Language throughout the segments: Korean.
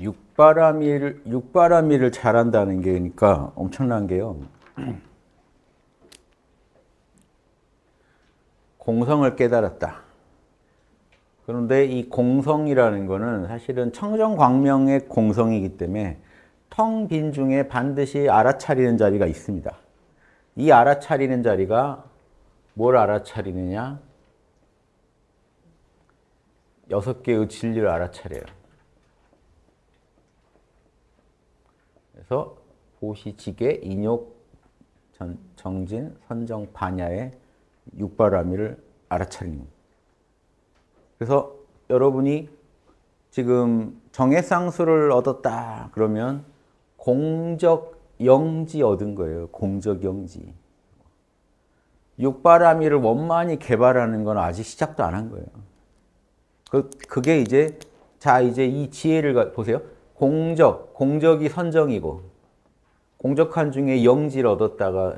육바람이를 육바람이를 잘한다는 게 그러니까 엄청난 게요. 공성을 깨달았다. 그런데 이 공성이라는 거는 사실은 청정광명의 공성이기 때문에 텅 빈 중에 반드시 알아차리는 자리가 있습니다. 이 알아차리는 자리가 뭘 알아차리느냐? 여섯 개의 진리를 알아차려요. 그래서 보시지계, 인욕, 전, 정진, 선정, 반야의 육바라밀을 알아차리는 그래서 여러분이 지금 정해 상수를 얻었다 그러면 공적 영지 얻은 거예요. 공적 영지. 육바라밀을 원만히 개발하는 건 아직 시작도 안 한 거예요. 그, 그게 이제 자 이제 이 지혜를 보세요. 공적, 공적이 선정이고 공적한 중에 영지를 얻었다가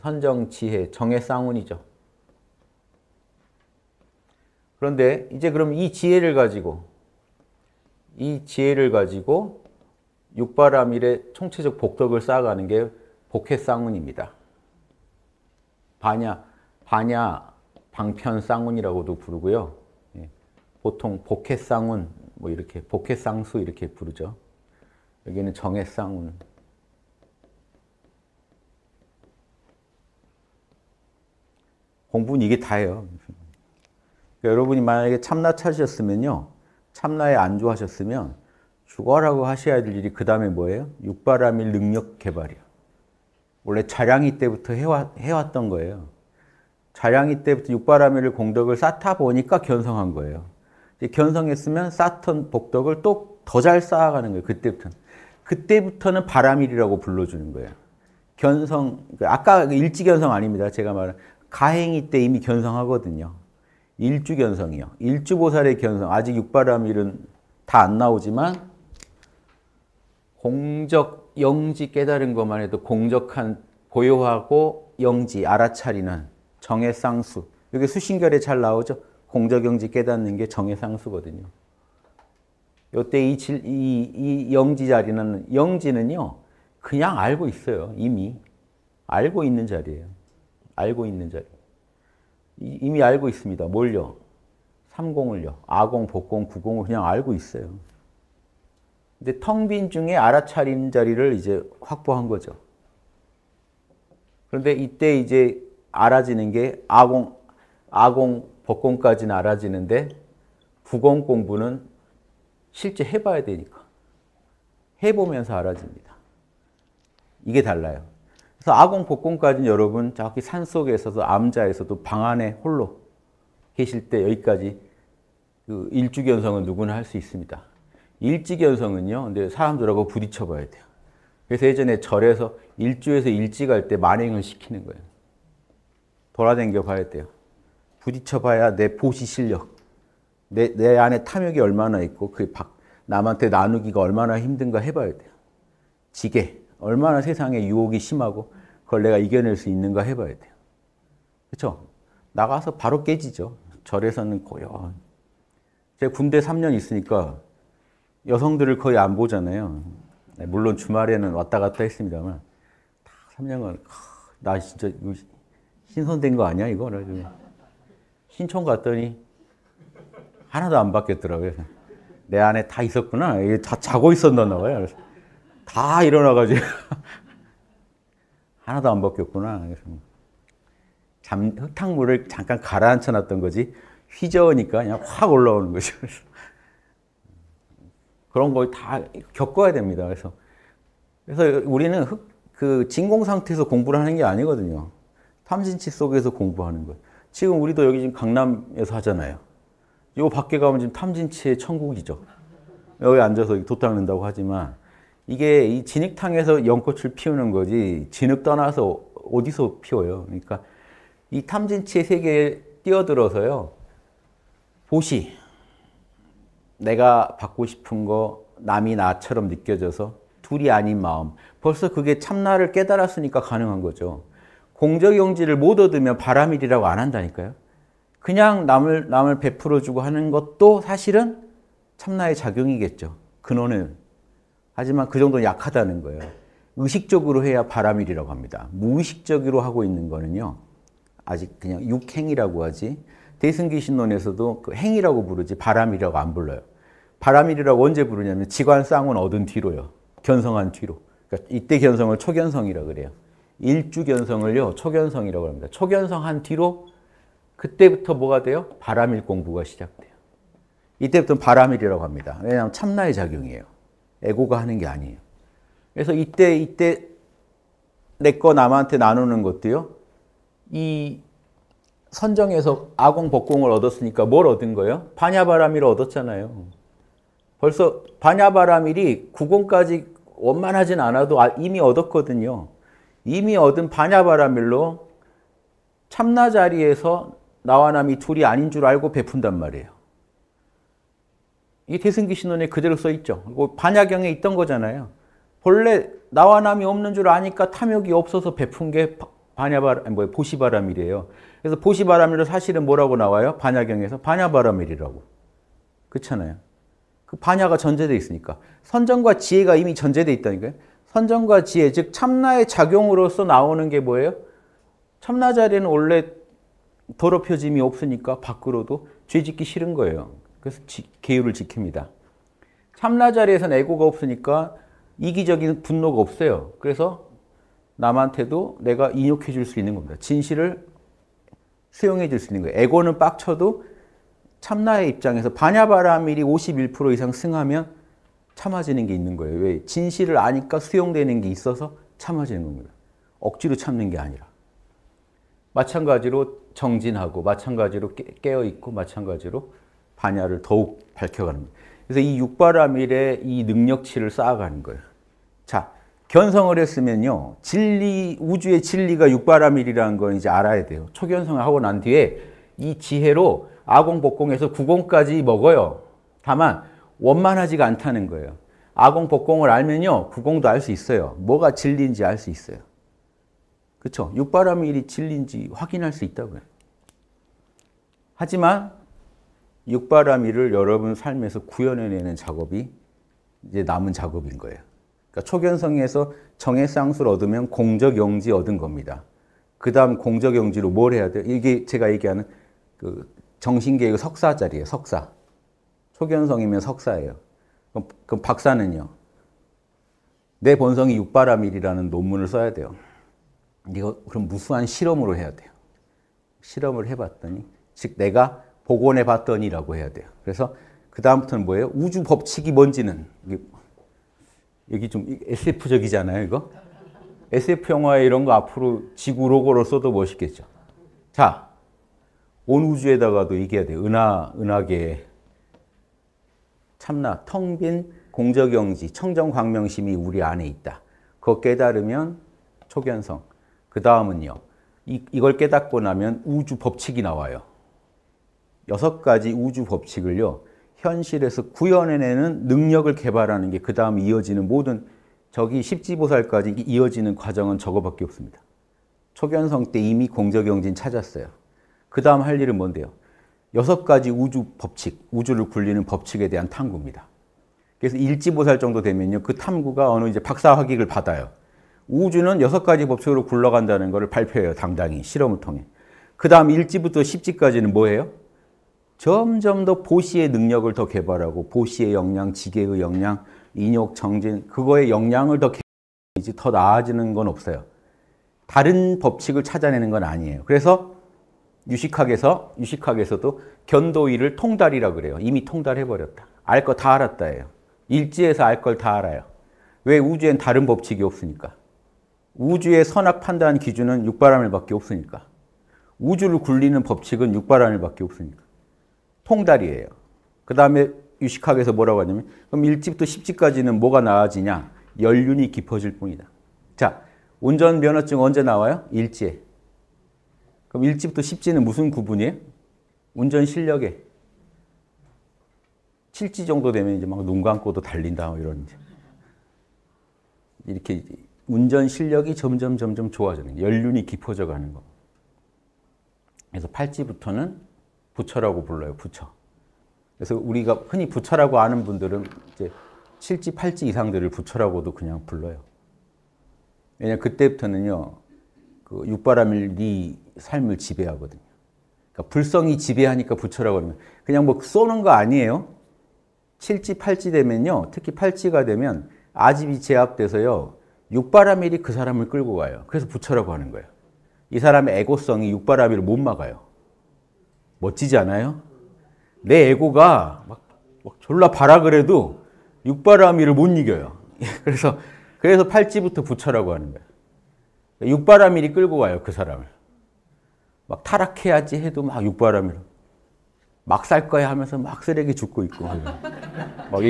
선정, 지혜, 정의 쌍운이죠. 그런데 이제 그럼 이 지혜를 가지고 이 지혜를 가지고 육바람일의 총체적 복덕을 쌓아가는 게 복해쌍운입니다. 반야, 반야 방편쌍운이라고도 부르고요. 예, 보통 복해쌍운, 뭐 이렇게 복해쌍수 이렇게 부르죠. 여기는 정의 쌍운. 공부는 이게 다예요. 그러니까 여러분이 만약에 참나 찾으셨으면요. 참나에 안주하셨으면 죽어라고 하셔야 될 일이 그 다음에 뭐예요? 육바람일 능력 개발이요. 원래 자량이 때부터 해와, 해왔던 거예요. 자량이 때부터 육바람일 공덕을 쌓다 보니까 견성한 거예요. 견성했으면 쌓던 복덕을 또 더 잘 쌓아가는 거예요. 그때부터는. 그때부터는 바람일이라고 불러주는 거예요. 견성, 그러니까 아까 일지견성 아닙니다. 제가 말한 가행이 때 이미 견성하거든요. 일주견성이요. 일주보살의 견성. 아직 육바람일은 다 안 나오지만 공적 영지 깨달은 것만 해도 공적한 고요하고 영지 알아차리는 정의 쌍수. 이게 수신결에 잘 나오죠. 공적 영지 깨닫는 게 정의 쌍수거든요. 요때 이, 이, 이 영지 자리는 영지는요 그냥 알고 있어요 이미 알고 있는 자리예요 알고 있는 자리 이미 알고 있습니다 뭘요 삼공을요 아공 복공 구공을 그냥 알고 있어요 근데 텅빈 중에 알아차림 자리를 이제 확보한 거죠 그런데 이때 이제 알아지는 게 아공 아공 복공까지는 알아지는데 구공 공부는 실제 해봐야 되니까. 해보면서 알아집니다. 이게 달라요. 그래서 아공 복공까지는 여러분 저기 산속에서도 암자에서도 방 안에 홀로 계실 때 여기까지 그 일주견성은 누구나 할 수 있습니다. 일지견성은요. 근데 사람들하고 부딪혀 봐야 돼요. 그래서 예전에 절에서 일주에서 일지 갈때 만행을 시키는 거예요. 돌아댕겨 봐야 돼요. 부딪혀 봐야 내 보시 실력, 내, 내 안에 탐욕이 얼마나 있고 그 밖, 남한테 나누기가 얼마나 힘든가 해봐야 돼요. 지게 얼마나 세상에 유혹이 심하고 그걸 내가 이겨낼 수 있는가 해봐야 돼요. 그렇 나가서 바로 깨지죠. 절에서는 고요. 제 군대 3년 있으니까 여성들을 거의 안 보잖아요. 네, 물론 주말에는 왔다 갔다 했습니다만 3년간 나 진짜 신선된 거 아니야 이거? 신촌 갔더니 하나도 안 바뀌었더라고요. 내 안에 다 있었구나. 이게 다 자고 있었나 봐요. 다 일어나가지고. 하나도 안 바뀌었구나. 그래서 뭐 잠, 흙탕물을 잠깐 가라앉혀 놨던 거지. 휘저으니까 그냥 확 올라오는 거죠. 그런걸 다 겪어야 됩니다. 그래서 그래서 우리는 흑, 그 진공 상태에서 공부를 하는 게 아니거든요. 탐진치 속에서 공부하는 거예요. 지금 우리도 여기 지금 강남에서 하잖아요. 요 밖에 가면 지금 탐진치의 천국이죠. 여기 앉아서 돛 닦는다고 하지만 이게 이 진흙탕에서 연꽃을 피우는 거지 진흙 떠나서 어디서 피워요. 그러니까 이 탐진치의 세계에 뛰어들어서요. 보시. 내가 받고 싶은 거 남이 나처럼 느껴져서 둘이 아닌 마음. 벌써 그게 참나를 깨달았으니까 가능한 거죠. 공적용지를 못 얻으면 바람일이라고 안 한다니까요. 그냥 남을, 남을 베풀어 주고 하는 것도 사실은 참나의 작용이겠죠. 근원은. 하지만 그 정도는 약하다는 거예요. 의식적으로 해야 바람일이라고 합니다. 무의식적으로 하고 있는 거는요. 아직 그냥 육행이라고 하지. 대승기신론에서도 그 행이라고 부르지 바람이라고 안 불러요. 바람일이라고 언제 부르냐면 지관 쌍은 얻은 뒤로요. 견성한 뒤로. 그러니까 이때 견성을 초견성이라고 그래요. 일주견성을요. 초견성이라고 합니다. 초견성한 뒤로 그때부터 뭐가 돼요? 바람일 공부가 시작돼요. 이때부터 바람일이라고 합니다. 왜냐하면 참나의 작용이에요. 에고가 하는 게 아니에요. 그래서 이때 이때 내 거 남한테 나누는 것도요. 이 선정에서 아공 복공을 얻었으니까 뭘 얻은 거예요? 반야바람일을 얻었잖아요. 벌써 반야바람일이 구공까지 원만하진 않아도 아, 이미 얻었거든요. 이미 얻은 반야바람일로 참나 자리에서 나와 남이 둘이 아닌 줄 알고 베푼단 말이에요. 이게 태승기 신론에 그대로 써 있죠. 이거 반야경에 있던 거잖아요. 본래 나와 남이 없는 줄 아니까 탐욕이 없어서 베푼 게 반야바람, 뭐보시바람이에요 그래서 보시바람일은 사실은 뭐라고 나와요? 반야경에서 반야바람이라고 그렇잖아요. 그 반야가 전제되 있으니까. 선정과 지혜가 이미 전제되 있다니까요. 선정과 지혜, 즉 참나의 작용으로서 나오는 게 뭐예요? 참나 자리는 원래 더럽혀짐이 없으니까 밖으로도 죄짓기 싫은 거예요. 그래서 지, 계율을 지킵니다. 참나 자리에서는 고가 없으니까 이기적인 분노가 없어요. 그래서 남한테도 내가 인욕해 줄 수 있는 겁니다. 진실을 수용해 줄 수 있는 거예요. 애고는 빡쳐도 참나의 입장에서 반야바라밀이 51% 이상 승하면 참아지는 게 있는 거예요. 왜? 진실을 아니까 수용되는 게 있어서 참아지는 겁니다. 억지로 참는 게 아니라. 마찬가지로 정진하고 마찬가지로 깨어 있고 마찬가지로 반야를 더욱 밝혀가는 거예요. 그래서 이 육바라밀의 이 능력치를 쌓아가는 거예요. 자, 견성을 했으면요. 진리 우주의 진리가 육바라밀이라는 걸 이제 알아야 돼요. 초견성을 하고 난 뒤에 이 지혜로 아공 복공에서 구공까지 먹어요. 다만 원만하지가 않다는 거예요. 아공 복공을 알면요. 구공도 알 수 있어요. 뭐가 진리인지 알 수 있어요. 그렇죠? 육바람의 일이 진리인지 확인할 수 있다고요. 하지만 육바람이를 여러분 삶에서 구현해내는 작업이 이제 남은 작업인 거예요. 그러니까 초견성에서 정의 쌍수를 얻으면 공적 영지 얻은 겁니다. 그 다음 공적 영지로 뭘 해야 돼요? 이게 제가 얘기하는 그 정신계의 석사 자리예요, 석사. 초견성이면 석사예요. 그럼, 그럼 박사는요? 내 본성이 육바람일이라는 논문을 써야 돼요. 이거 그럼 무수한 실험으로 해야 돼요. 실험을 해봤더니 즉 내가 복원해 봤더니라고 해야 돼요. 그래서 그 다음부터는 뭐예요? 우주 법칙이 뭔지는 여기 좀 SF적이잖아요, 이거. SF 영화에 이런 거 앞으로 지구 로고로 써도 멋있겠죠. 자, 온 우주에다가도 얘기해야 돼. 은하, 은하계 참나, 텅 빈 공적영지, 청정광명심이 우리 안에 있다. 그거 깨달으면 초견성. 그 다음은요. 이, 이걸 깨닫고 나면 우주 법칙이 나와요. 여섯 가지 우주 법칙을요. 현실에서 구현해내는 능력을 개발하는 게 그 다음 이어지는 모든 저기 십지보살까지 이어지는 과정은 저거밖에 없습니다. 초견성 때 이미 공적영진 찾았어요. 그 다음 할 일은 뭔데요? 여섯 가지 우주 법칙, 우주를 굴리는 법칙에 대한 탐구입니다. 그래서 일지보살 정도 되면요. 그 탐구가 어느 이제 박사학위를 받아요. 우주는 여섯 가지 법칙으로 굴러간다는 것을 발표해요. 당당히 실험을 통해. 그 다음 1지부터 10지까지는 뭐예요? 점점 더 보시의 능력을 더 개발하고 보시의 역량, 지계의 역량, 인욕, 정진 그거의 역량을 더 개발하지 더 나아지는 건 없어요. 다른 법칙을 찾아내는 건 아니에요. 그래서 유식학에서 유식학에서도 견도일을 통달이라 그래요. 이미 통달해 버렸다. 알 거 다 알았다예요. 일지에서 알 걸 다 알아요. 왜 우주엔 다른 법칙이 없으니까. 우주의 선악 판단 기준은 육바람일밖에 없으니까. 우주를 굴리는 법칙은 육바라밀밖에 없으니까. 통달이에요. 그 다음에 유식학에서 뭐라고 하냐면 그럼 1집부터 10집까지는 뭐가 나아지냐? 연륜이 깊어질 뿐이다. 자, 운전 면허증 언제 나와요? 일제. 그럼 1집부터 10지는 무슨 구분이에요? 운전 실력에. 7지 정도 되면 이제 막 눈 감고도 달린다 뭐 이런 이렇게 운전 실력이 점점 점점 좋아지는 연륜이 깊어져 가는 거. 그래서 팔찌부터는 부처라고 불러요. 부처. 그래서 우리가 흔히 부처라고 아는 분들은 이제 7지, 8지 이상들을 부처라고도 그냥 불러요. 왜냐 그때부터는요. 그 육바람이 네 삶을 지배하거든요. 그러니까 불성이 지배하니까 부처라고 하면 그냥 뭐 쏘는 거 아니에요. 7지, 8지 되면요. 특히 8지가 되면 아집이 제압돼서요. 육바라밀이 그 사람을 끌고 가요. 그래서 부처라고 하는 거예요. 이 사람의 에고성이 육바라밀을 못 막아요. 멋지지 않아요? 내 에고가 막, 막 졸라 바라 그래도 육바라밀을 못 이겨요. 그래서 그래서 팔찌부터 부처라고 하는 거예요. 그러니까 육바라밀이 끌고 가요 그 사람을. 막 타락해야지 해도 막 육바라밀. 막살 거야 하면서 막 쓰레기 줍고 있고. 막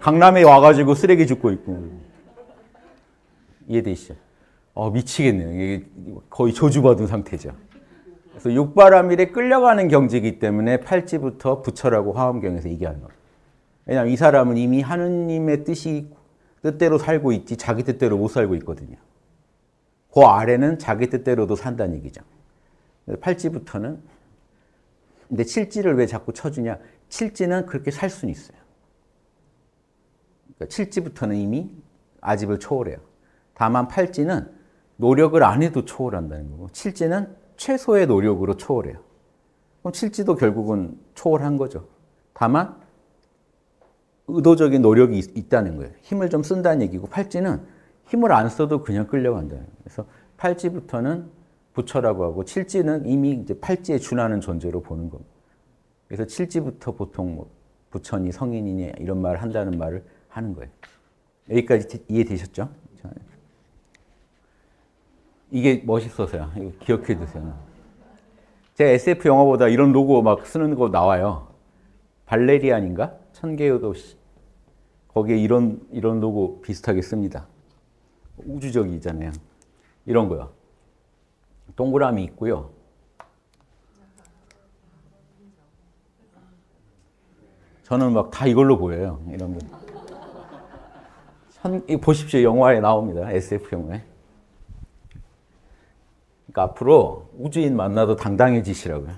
강남에 와가지고 쓰레기 줍고 있고. 이해되시죠? 어, 미치겠네요. 이게 거의 저주받은 상태죠. 그래서 육바람일에 끌려가는 경지이기 때문에 팔찌부터 부처라고 화엄경에서 얘기하는 거예요. 왜냐하면 이 사람은 이미 하느님의 뜻이 뜻대로 살고 있지 자기 뜻대로 못 살고 있거든요. 그 아래는 자기 뜻대로도 산다는 얘기죠. 팔찌부터는 근데 칠지를 왜 자꾸 쳐주냐? 칠지는 그렇게 살 수는 있어요. 그러니까 칠지부터는 이미 아집을 초월해요. 다만 팔찌는 노력을 안 해도 초월한다는 거고 칠찌는 최소의 노력으로 초월해요. 그럼 칠찌도 결국은 초월한 거죠. 다만 의도적인 노력이 있, 다는 거예요. 힘을 좀 쓴다는 얘기고 팔찌는 힘을 안 써도 그냥 끌려간다는 거예요. 그래서 팔찌부터는 부처라고 하고 칠찌는 이미 이제 팔찌에 준하는 존재로 보는 겁니다. 그래서 칠지부터 보통 뭐 부처니 성인이니 이런 말을 한다는 말을 하는 거예요. 여기까지 이해되셨죠? 이게 멋있어서요. 이거 기억해 두세요. 제 SF 영화보다 이런 로고 막 쓰는 거 나와요. 발레리안인가? 천개의 도시. 거기에 이런, 이런 로고 비슷하게 씁니다. 우주적이잖아요. 이런 거요. 동그라미 있고요. 저는 막 다 이걸로 보여요. 이런 거. 천, 보십시오. 영화에 나옵니다. SF 영화에. 그러니까 앞으로 우주인 만나도 당당해지시라고요.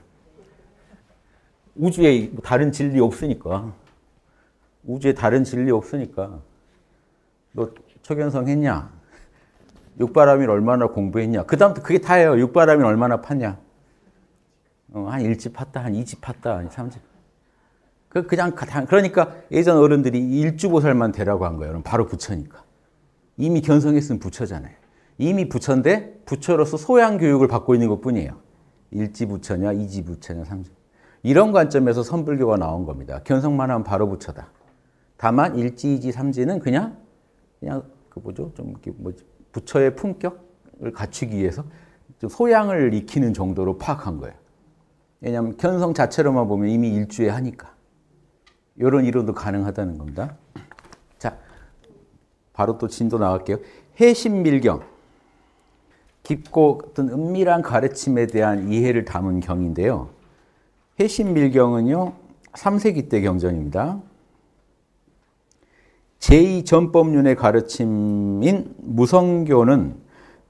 우주에 뭐 다른 진리 없으니까. 우주에 다른 진리 없으니까. 너 초견성 했냐? 육바람이 얼마나 공부했냐? 그 다음부터 그게 다예요. 육바람이 얼마나 팠냐? 어, 한 1집 팠다, 한 2집 팠다, 한3 그, 그냥, 그러니까 예전 어른들이 일주보살만 되라고 한 거예요. 바로 부처니까. 이미 견성했으면 부처잖아요. 이미 부처인데 부처로서 소양 교육을 받고 있는 것뿐이에요. 일지 부처냐, 이지 부처냐, 삼지. 이런 관점에서 선불교가 나온 겁니다. 견성만 하면 바로 부처다. 다만 일지, 이지, 삼지는 그냥 그냥 그 뭐죠? 좀 뭐 부처의 품격을 갖추기 위해서 좀 소양을 익히는 정도로 파악한 거예요. 왜냐하면 견성 자체로만 보면 이미 일주에 하니까 이런 이론도 가능하다는 겁니다. 자, 바로 또 진도 나갈게요. 해신밀경 깊고 어떤 은밀한 가르침에 대한 이해를 담은 경인데요. 회신밀경은요, 3세기 때 경전입니다. 제2전법륜의 가르침인 무성교는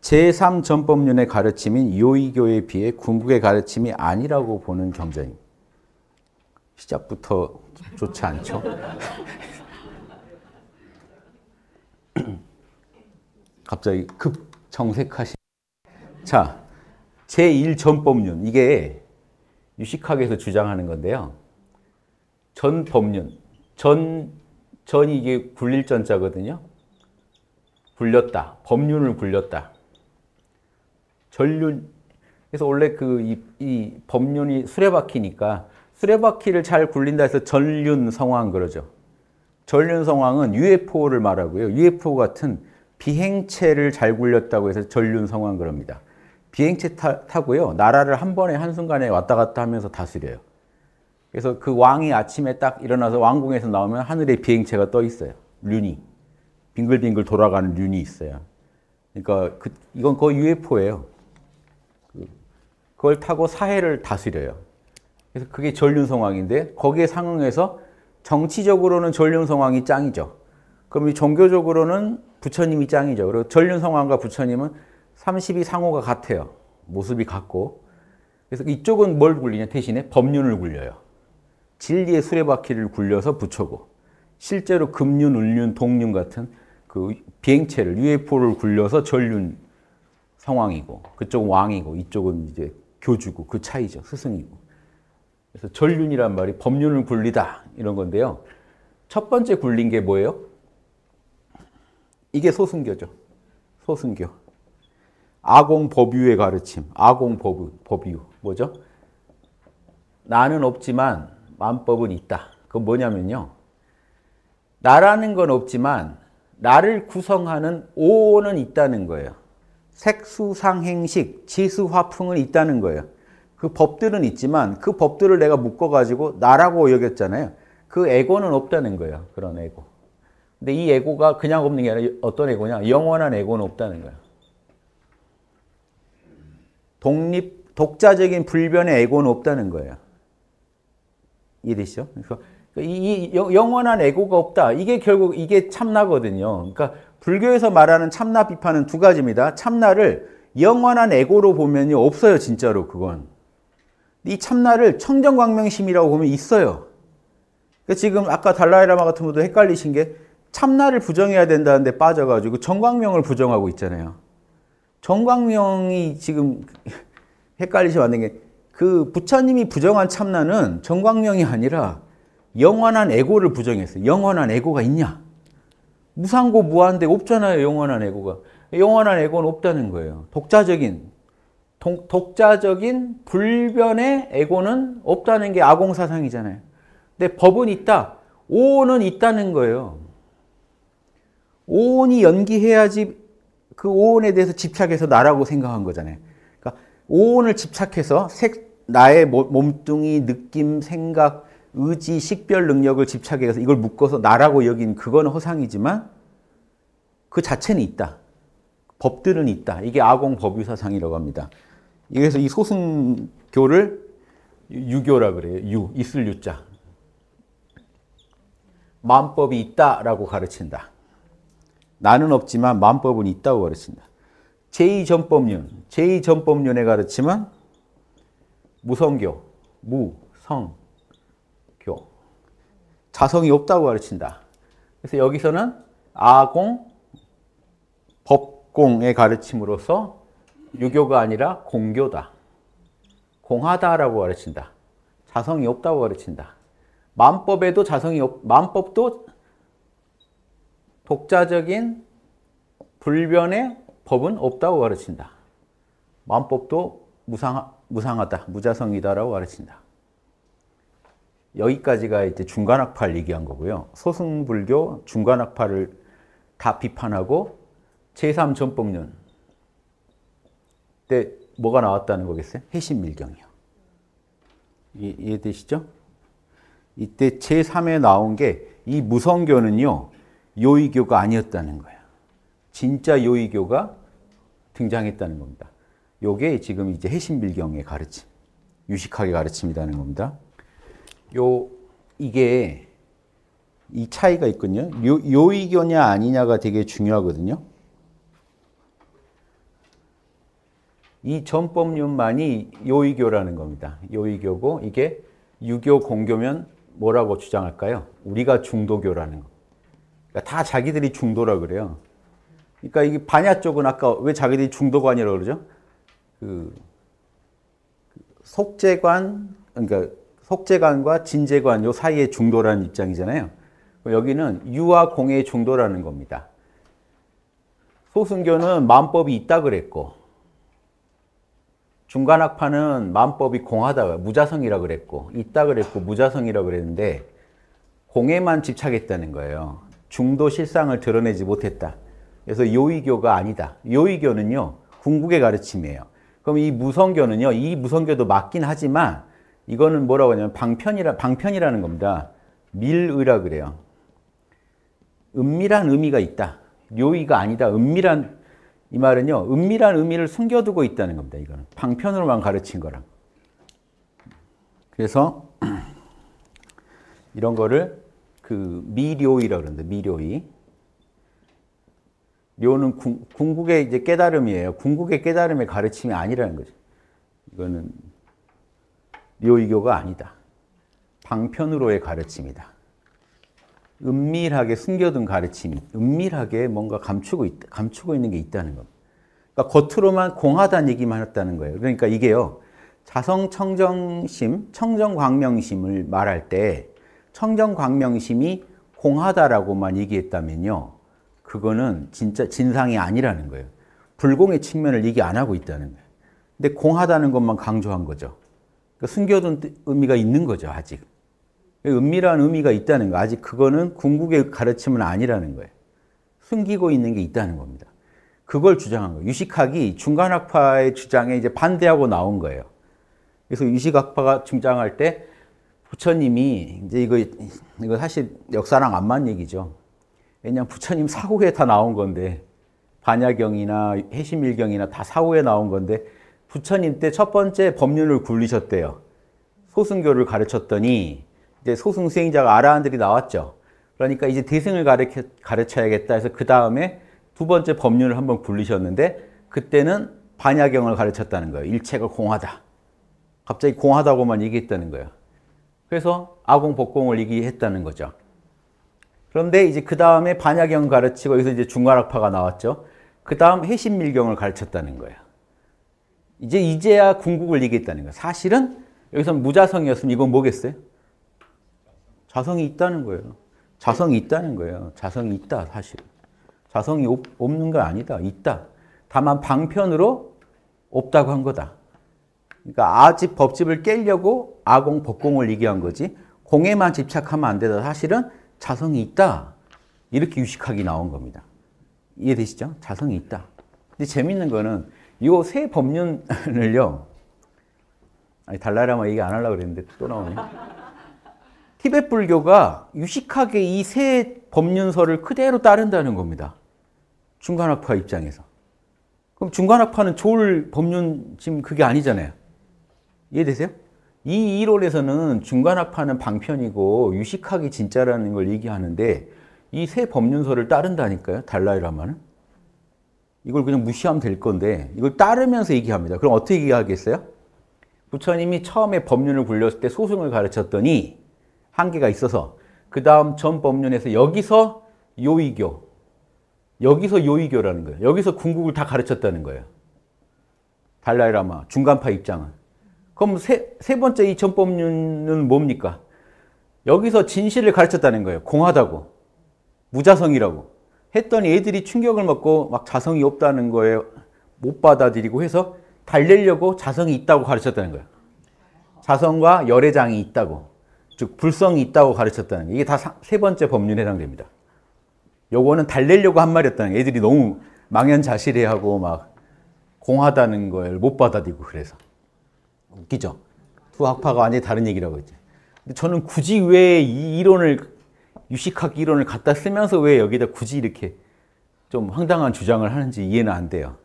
제3전법륜의 가르침인 요이교에 비해 궁극의 가르침이 아니라고 보는 경전입니다. 시작부터 좋지 않죠? 갑자기 급 정색하신 자, 제1전법륜. 이게 유식학에서 주장하는 건데요. 전법륜. 전, 전이 게 굴릴 전자거든요. 굴렸다. 법륜을 굴렸다. 전륜. 그래서 원래 그, 이, 이 법륜이 수레바퀴니까 수레바퀴를 잘 굴린다 해서 전륜 성황 그러죠. 전륜 성황은 UFO를 말하고요. UFO 같은 비행체를 잘 굴렸다고 해서 전륜 성황 그럽니다. 비행체 타, 타고요. 나라를 한 번에 한순간에 왔다 갔다 하면서 다스려요. 그래서 그 왕이 아침에 딱 일어나서 왕궁에서 나오면 하늘에 비행체가 떠 있어요. 륜이. 빙글빙글 돌아가는 륜이 있어요. 그러니까 그, 이건 거의 UFO예요. 그걸 타고 사회를 다스려요. 그래서 그게 전륜성왕인데 거기에 상응해서 정치적으로는 전륜성왕이 짱이죠. 그럼 이 종교적으로는 부처님이 짱이죠. 그리고 전륜성왕과 부처님은 32 상호가 같아요. 모습이 같고. 그래서 이쪽은 뭘 굴리냐 대신에 법륜을 굴려요. 진리의 수레바퀴를 굴려서 붙여고 실제로 금륜, 을륜, 동륜 같은 그 비행체를 UFO를 굴려서 전륜 상황이고 그쪽은 왕이고 이쪽은 이제 교주고 그 차이죠. 스승이고. 그래서 전륜이란 말이 법륜을 굴리다 이런 건데요. 첫 번째 굴린 게 뭐예요? 이게 소승교죠. 소승교. 아공 법유의 가르침, 아공 법유, 법유. 뭐죠? 나는 없지만 만법은 있다. 그건 뭐냐면요. 나라는 건 없지만 나를 구성하는 오는 있다는 거예요. 색수상행식, 지수화풍은 있다는 거예요. 그 법들은 있지만 그 법들을 내가 묶어가지고 나라고 여겼잖아요. 그 에고는 없다는 거예요. 그런 에고. 근데 이 에고가 그냥 없는 게 아니라 어떤 에고냐? 영원한 에고는 없다는 거예요. 독립, 독자적인 불변의 에고는 없다는 거예요. 이해되시죠? 그래서 이, 이 영원한 에고가 없다. 이게 결국 이게 참나거든요. 그러니까 불교에서 말하는 참나 비판은 두 가지입니다. 참나를 영원한 에고로 보면 없어요, 진짜로 그건. 이 참나를 청정광명심이라고 보면 있어요. 그러니까 지금 아까 달라이라마 같은 분도 헷갈리신 게 참나를 부정해야 된다는데 빠져가지고 정광명을 부정하고 있잖아요. 정광명이 지금 헷갈리시면 안 되는 게 그 부처님이 부정한 참나는 정광명이 아니라 영원한 에고를 부정했어요. 영원한 에고가 있냐? 무상고 무한대 없잖아요. 영원한 에고가. 영원한 에고는 없다는 거예요. 독자적인 독, 독자적인 불변의 에고는 없다는 게 아공사상이잖아요. 근데 법은 있다. 오온은 있다는 거예요. 오온이 연기해야지 그 오온에 대해서 집착해서 나라고 생각한 거잖아요. 그러니까 오온을 집착해서 색, 나의 몸뚱이, 느낌, 생각, 의지, 식별 능력을 집착해서 이걸 묶어서 나라고 여긴 그건 허상이지만 그 자체는 있다. 법들은 있다. 이게 아공 법유사상이라고 합니다. 그래서 이 소승교를 유교라 그래요. 유, 있을 유자. 마음법이 있다라고 가르친다. 나는 없지만 만법은 있다고 그랬습니다. 제2전법륜, 제2전법륜의 가르침은 무성교, 무, 성, 교. 자성이 없다고 가르친다. 그래서 여기서는 아공, 법공의 가르침으로서 유교가 아니라 공교다. 공하다라고 가르친다. 자성이 없다고 가르친다. 만법에도 자성이 없, 만법도 독자적인 불변의 법은 없다고 가르친다. 만법도 무상, 무상하다, 무자성이다라고 가르친다. 여기까지가 이제 중간학파를 얘기한 거고요. 소승불교 중간학파를 다 비판하고 제3전법론 때 뭐가 나왔다는 거겠어요? 해신밀경이요. 이해되시죠? 이때 제3에 나온 게 이 무성교는요. 요이교가 아니었다는 거야. 진짜 요이교가 등장했다는 겁니다. 요게 지금 이제 해신빌경의 가르침, 유식하게 가르침이라는 겁니다. 요 이게 이 차이가 있군요. 요, 요이교냐 아니냐가 되게 중요하거든요. 이 전법륜만이 요이교라는 겁니다. 요이교고 이게 유교 공교면 뭐라고 주장할까요? 우리가 중도교라는 거. 그러니까 다 자기들이 중도라 그래요. 그러니까 이게 반야 쪽은 아까 왜 자기들이 중도관이라고 그러죠? 그, 그 속재관, 그러니까 속재관과 진재관 요 사이의 중도라는 입장이잖아요. 여기는 유와 공의 중도라는 겁니다. 소승교는 만법이 있다 그랬고 중간학파는 만법이 공하다, 무자성이라 그랬고 있다 그랬고 무자성이라 그랬는데 공에만 집착했다는 거예요. 중도 실상을 드러내지 못했다. 그래서 요이교가 아니다. 요이교는요, 궁극의 가르침이에요. 그럼 이 무성교는요, 이 무성교도 맞긴 하지만 이거는 뭐라고 하냐면 방편이라, 방편이라는 겁니다. 밀의라 그래요. 은밀한 의미가 있다. 요의가 아니다. 은밀한 이 말은요. 은밀한 의미를 숨겨두고 있다는 겁니다. 이거는 방편으로만 가르친 거랑. 그래서 이런 거를 그 미료이라고 그러는데 미료이. 료는 궁, 궁극의 이제 깨달음이에요. 궁극의 깨달음의 가르침이 아니라는 거죠. 이거는 료이교가 아니다. 방편으로의 가르침이다. 은밀하게 숨겨둔 가르침이 은밀하게 뭔가 감추고 있, 감추고 있는 게 있다는 겁니다. 그러니까 겉으로만 공하다는 얘기만 했다는 거예요. 그러니까 이게요. 자성 청정심, 청정광명심을 말할 때 성경 광명심이 공하다라고만 얘기했다면요. 그거는 진짜 진상이 아니라는 거예요. 불공의 측면을 얘기 안 하고 있다는 거예요. 근데 공하다는 것만 강조한 거죠. 그러니까 숨겨둔 의미가 있는 거죠, 아직. 은밀한 의미가 있다는 거. 아직 그거는 궁극의 가르침은 아니라는 거예요. 숨기고 있는 게 있다는 겁니다. 그걸 주장한 거예요. 유식학이 중간학파의 주장에 이제 반대하고 나온 거예요. 그래서 유식학파가 주장할 때 부처님이 이제 이거 이거 사실 역사랑 안 맞는 얘기죠. 왜냐면 부처님 사후에 다 나온 건데 반야경이나 해심일경이나 다 사후에 나온 건데 부처님 때 첫 번째 법륜을 굴리셨대요. 소승교를 가르쳤더니 이제 소승 수행자가 아라한들이 나왔죠. 그러니까 이제 대승을 가르쳐, 가르쳐야겠다 해서 그 다음에 두 번째 법륜을 한번 굴리셨는데 그때는 반야경을 가르쳤다는 거예요. 일체가 공하다. 갑자기 공하다고만 얘기했다는 거예요. 그래서 아공 복공을 이기 했다는 거죠. 그런데 이제 그 다음에 반야경 가르치고 여기서 이제 중괄학파가 나왔죠. 그 다음 해신밀경을 가르쳤다는 거예요. 이제 이제야 궁극을 이기겠다는 거예요. 사실은 여기서 무자성이었으면 이건 뭐겠어요? 자성이 있다는 거예요. 자성이 있다는 거예요. 자성이 있다 사실. 자성이 없는 거 아니다. 있다. 다만 방편으로 없다고 한 거다. 그러니까 아집 법집을 깨려고 아공 법공을 얘기한 거지 공에만 집착하면 안 되다. 사실은 자성이 있다. 이렇게 유식하게 나온 겁니다. 이해되시죠? 자성이 있다. 근데 재밌는 거는 이세 법륜을요. 아니 달라라마 얘기 안 하려고 그랬는데 또 나오네. 티벳 불교가 유식하게 이 세 법륜서를 그대로 따른다는 겁니다. 중간학파 입장에서. 그럼 중간학파는 좋을 법륜 지금 그게 아니잖아요. 이해되세요? 이 이론에서는 중간학파는 방편이고 유식학이 진짜라는 걸 얘기하는데 이 새 법륜서를 따른다니까요. 달라이라마는. 이걸 그냥 무시하면 될 건데 이걸 따르면서 얘기합니다. 그럼 어떻게 얘기하겠어요? 부처님이 처음에 법륜을 굴렸을 때 소승을 가르쳤더니 한계가 있어서 그 다음 전 법륜에서 여기서 요이교 여기서 요이교라는 거예요. 여기서 궁극을 다 가르쳤다는 거예요. 달라이라마 중간파 입장은. 그럼 세, 세 번째 이 전법률은 뭡니까? 여기서 진실을 가르쳤다는 거예요. 공하다고. 무자성이라고. 했더니 애들이 충격을 먹고 막 자성이 없다는 거에 못 받아들이고 해서 달래려고 자성이 있다고 가르쳤다는 거예요. 자성과 열애장이 있다고. 즉 불성이 있다고 가르쳤다는 게 이게 다 세 번째 법률에 해당됩니다. 요거는 달래려고 한 말이었다는 게 애들이 너무 망연자실해하고 막 공하다는 걸 못 받아들이고 그래서 웃기죠. 두 학파가 완전히 다른 얘기라고 했죠. 근데 저는 굳이 왜 이 이론을 유식학 이론을 갖다 쓰면서 왜 여기다 굳이 이렇게 좀 황당한 주장을 하는지 이해는 안 돼요.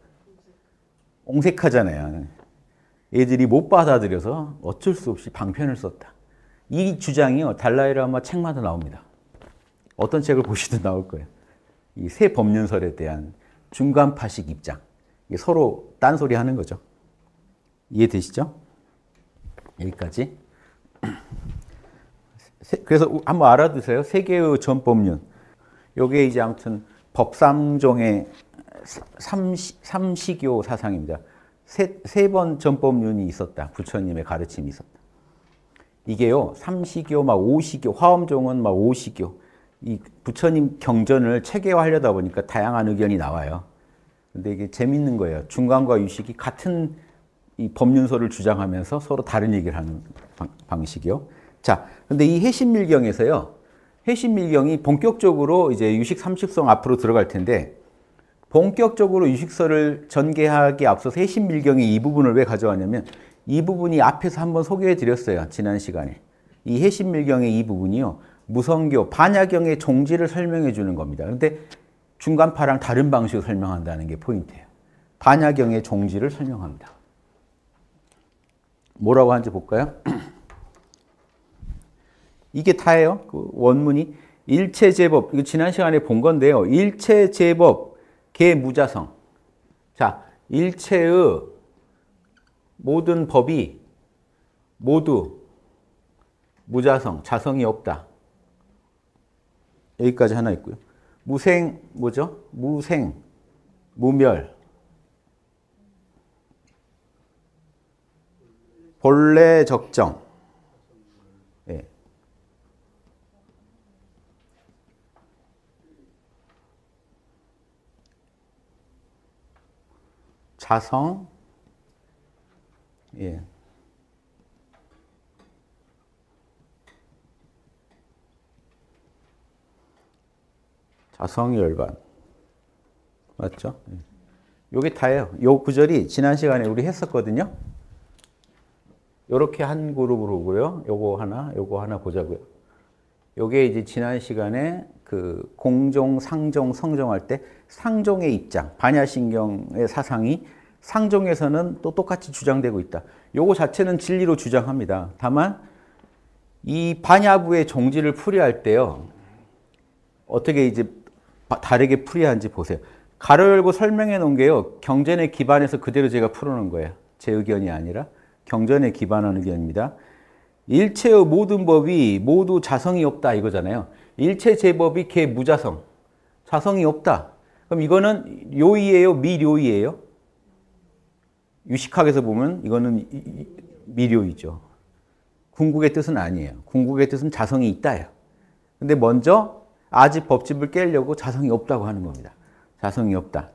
옹색하잖아요. 애들이 못 받아들여서 어쩔 수 없이 방편을 썼다. 이 주장이요. 달라이라마 책마다 나옵니다. 어떤 책을 보시든 나올 거예요. 이새 법륜설에 대한 중간파식 입장. 서로 딴소리 하는 거죠. 이해되시죠? 여기까지. 그래서 한번 알아두세요. 세계의 전법륜. 요게 이제 아무튼 법삼종의 삼시, 삼 사상입니다. 세번 세 전법륜이 있었다. 부처님의 가르침이 있었다. 이게요. 삼시교, 막 오시교, 화엄종은 막 오시교. 이 부처님 경전을 체계화하려다 보니까 다양한 의견이 나와요. 근데 이게 재밌는 거예요. 중간과 유식이 같은 이 법륜서를 주장하면서 서로 다른 얘기를 하는 방, 식이요 자, 근데 이 해신밀경에서요. 해신밀경이 본격적으로 이제 유식 삼0성 앞으로 들어갈 텐데 본격적으로 유식서를 전개하기 앞서서 해신밀경이 이 부분을 왜 가져왔냐면 이 부분이 앞에서 한번 소개해 드렸어요. 지난 시간에. 이 해신밀경의 이 부분이요. 무성교, 반야경의 종지를 설명해 주는 겁니다. 근데 중간파랑 다른 방식으로 설명한다는 게 포인트예요. 반야경의 종지를 설명합니다. 뭐라고 하는지 볼까요? 이게 다예요. 그 원문이 일체 제법. 이거 지난 시간에 본 건데요. 일체 제법 개무자성. 자, 일체의 모든 법이 모두 무자성, 자성이 없다. 여기까지 하나 있고요. 무생 뭐죠? 무생, 무멸, 본래 적정. 예. 자성. 예. 자성 열반. 맞죠? 예. 요게 다예요. 요 구절이 지난 시간에 우리 했었거든요. 이렇게한 그룹으로고요. 요거 하나, 요거 하나 보자고요. 요게 이제 지난 시간에 그 공종, 상종, 성종할 때 상종의 입장, 반야신경의 사상이 상종에서는 또 똑같이 주장되고 있다. 요거 자체는 진리로 주장합니다. 다만 이 반야부의 종지를 풀이할 때요. 어떻게 이제 다르게 풀이하는지 보세요. 가로 열고 설명해 놓은 게요. 경전에 기반해서 그대로 제가 풀어놓은 거예요. 제 의견이 아니라. 경전에 기반한 의견입니다. 일체의 모든 법이 모두 자성이 없다 이거잖아요. 일체 제법이 개 무자성. 자성이 없다. 그럼 이거는 요이예요? 미료이예요? 유식학에서 보면 이거는 미료이죠. 궁극의 뜻은 아니에요. 궁극의 뜻은 자성이 있다예요. 근데 먼저 아직 법집을 깨려고 자성이 없다고 하는 겁니다. 자성이 없다.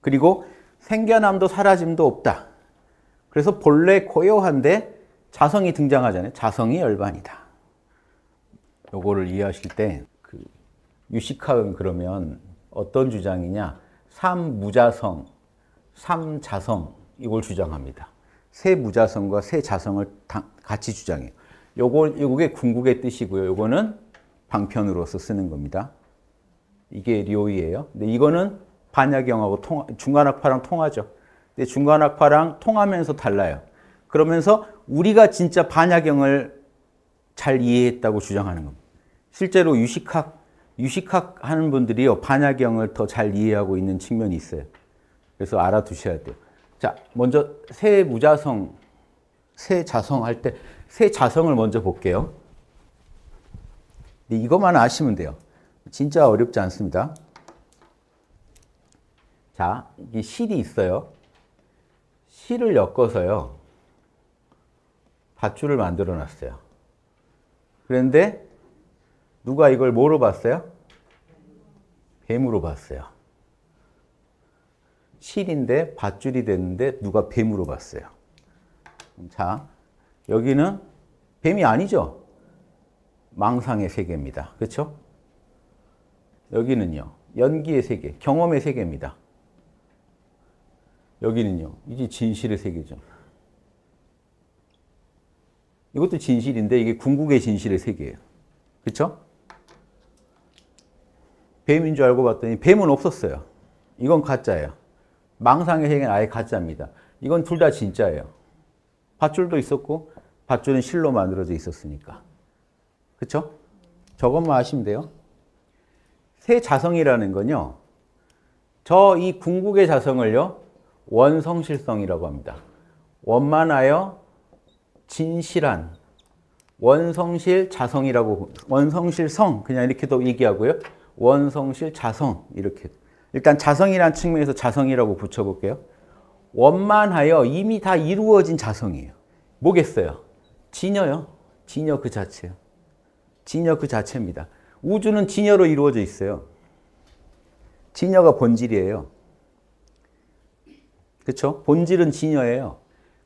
그리고 생겨남도 사라짐도 없다. 그래서 본래 고요한데 자성이 등장하잖아요. 자성이 열반이다. 요거를 이해하실 때그 유식하은 그러면 어떤 주장이냐? 삼무자성, 삼자성 이걸 주장합니다. 세 무자성과 세 자성을 같이 주장해요. 요거 요게 궁극의 뜻이고요. 요거는 방편으로서 쓰는 겁니다. 이게 리이예요 근데 이거는 반야경하고 통, 중간학파랑 통하죠. 근데 중간학파랑 통하면서 달라요. 그러면서 우리가 진짜 반야경을 잘 이해했다고 주장하는 겁니다. 실제로 유식학, 유식학 하는 분들이요, 반야경을 더 잘 이해하고 있는 측면이 있어요. 그래서 알아두셔야 돼요. 자, 먼저 새 무자성, 새 자성 할 때, 새 자성을 먼저 볼게요. 이것만 아시면 돼요. 진짜 어렵지 않습니다. 자, 이 실이 있어요. 실을 엮어서요. 밧줄을 만들어 놨어요. 그런데 누가 이걸 뭐로 봤어요? 뱀으로 봤어요. 실인데 밧줄이 됐는데 누가 뱀으로 봤어요. 자, 여기는 뱀이 아니죠? 망상의 세계입니다. 그렇죠? 여기는요. 연기의 세계, 경험의 세계입니다. 여기는요. 이제 진실의 세계죠. 이것도 진실인데 이게 궁극의 진실의 세계예요. 그렇죠? 뱀인 줄 알고 봤더니 뱀은 없었어요. 이건 가짜예요. 망상의 세계는 아예 가짜입니다. 이건 둘 다 진짜예요. 밧줄도 있었고 밧줄은 실로 만들어져 있었으니까. 그렇죠? 저것만 아시면 돼요. 새 자성이라는 건요. 저 이 궁극의 자성을요. 원성실성이라고 합니다. 원만하여 진실한 원성실 자성이라고 원성실성 그냥 이렇게도 얘기하고요. 원성실 자성 이렇게 일단 자성이란 측면에서 자성이라고 붙여볼게요. 원만하여 이미 다 이루어진 자성이에요. 뭐겠어요? 진여요. 진여 그 자체요. 진여 그 자체입니다. 우주는 진여로 이루어져 있어요. 진여가 본질이에요. 그렇죠? 본질은 진여예요.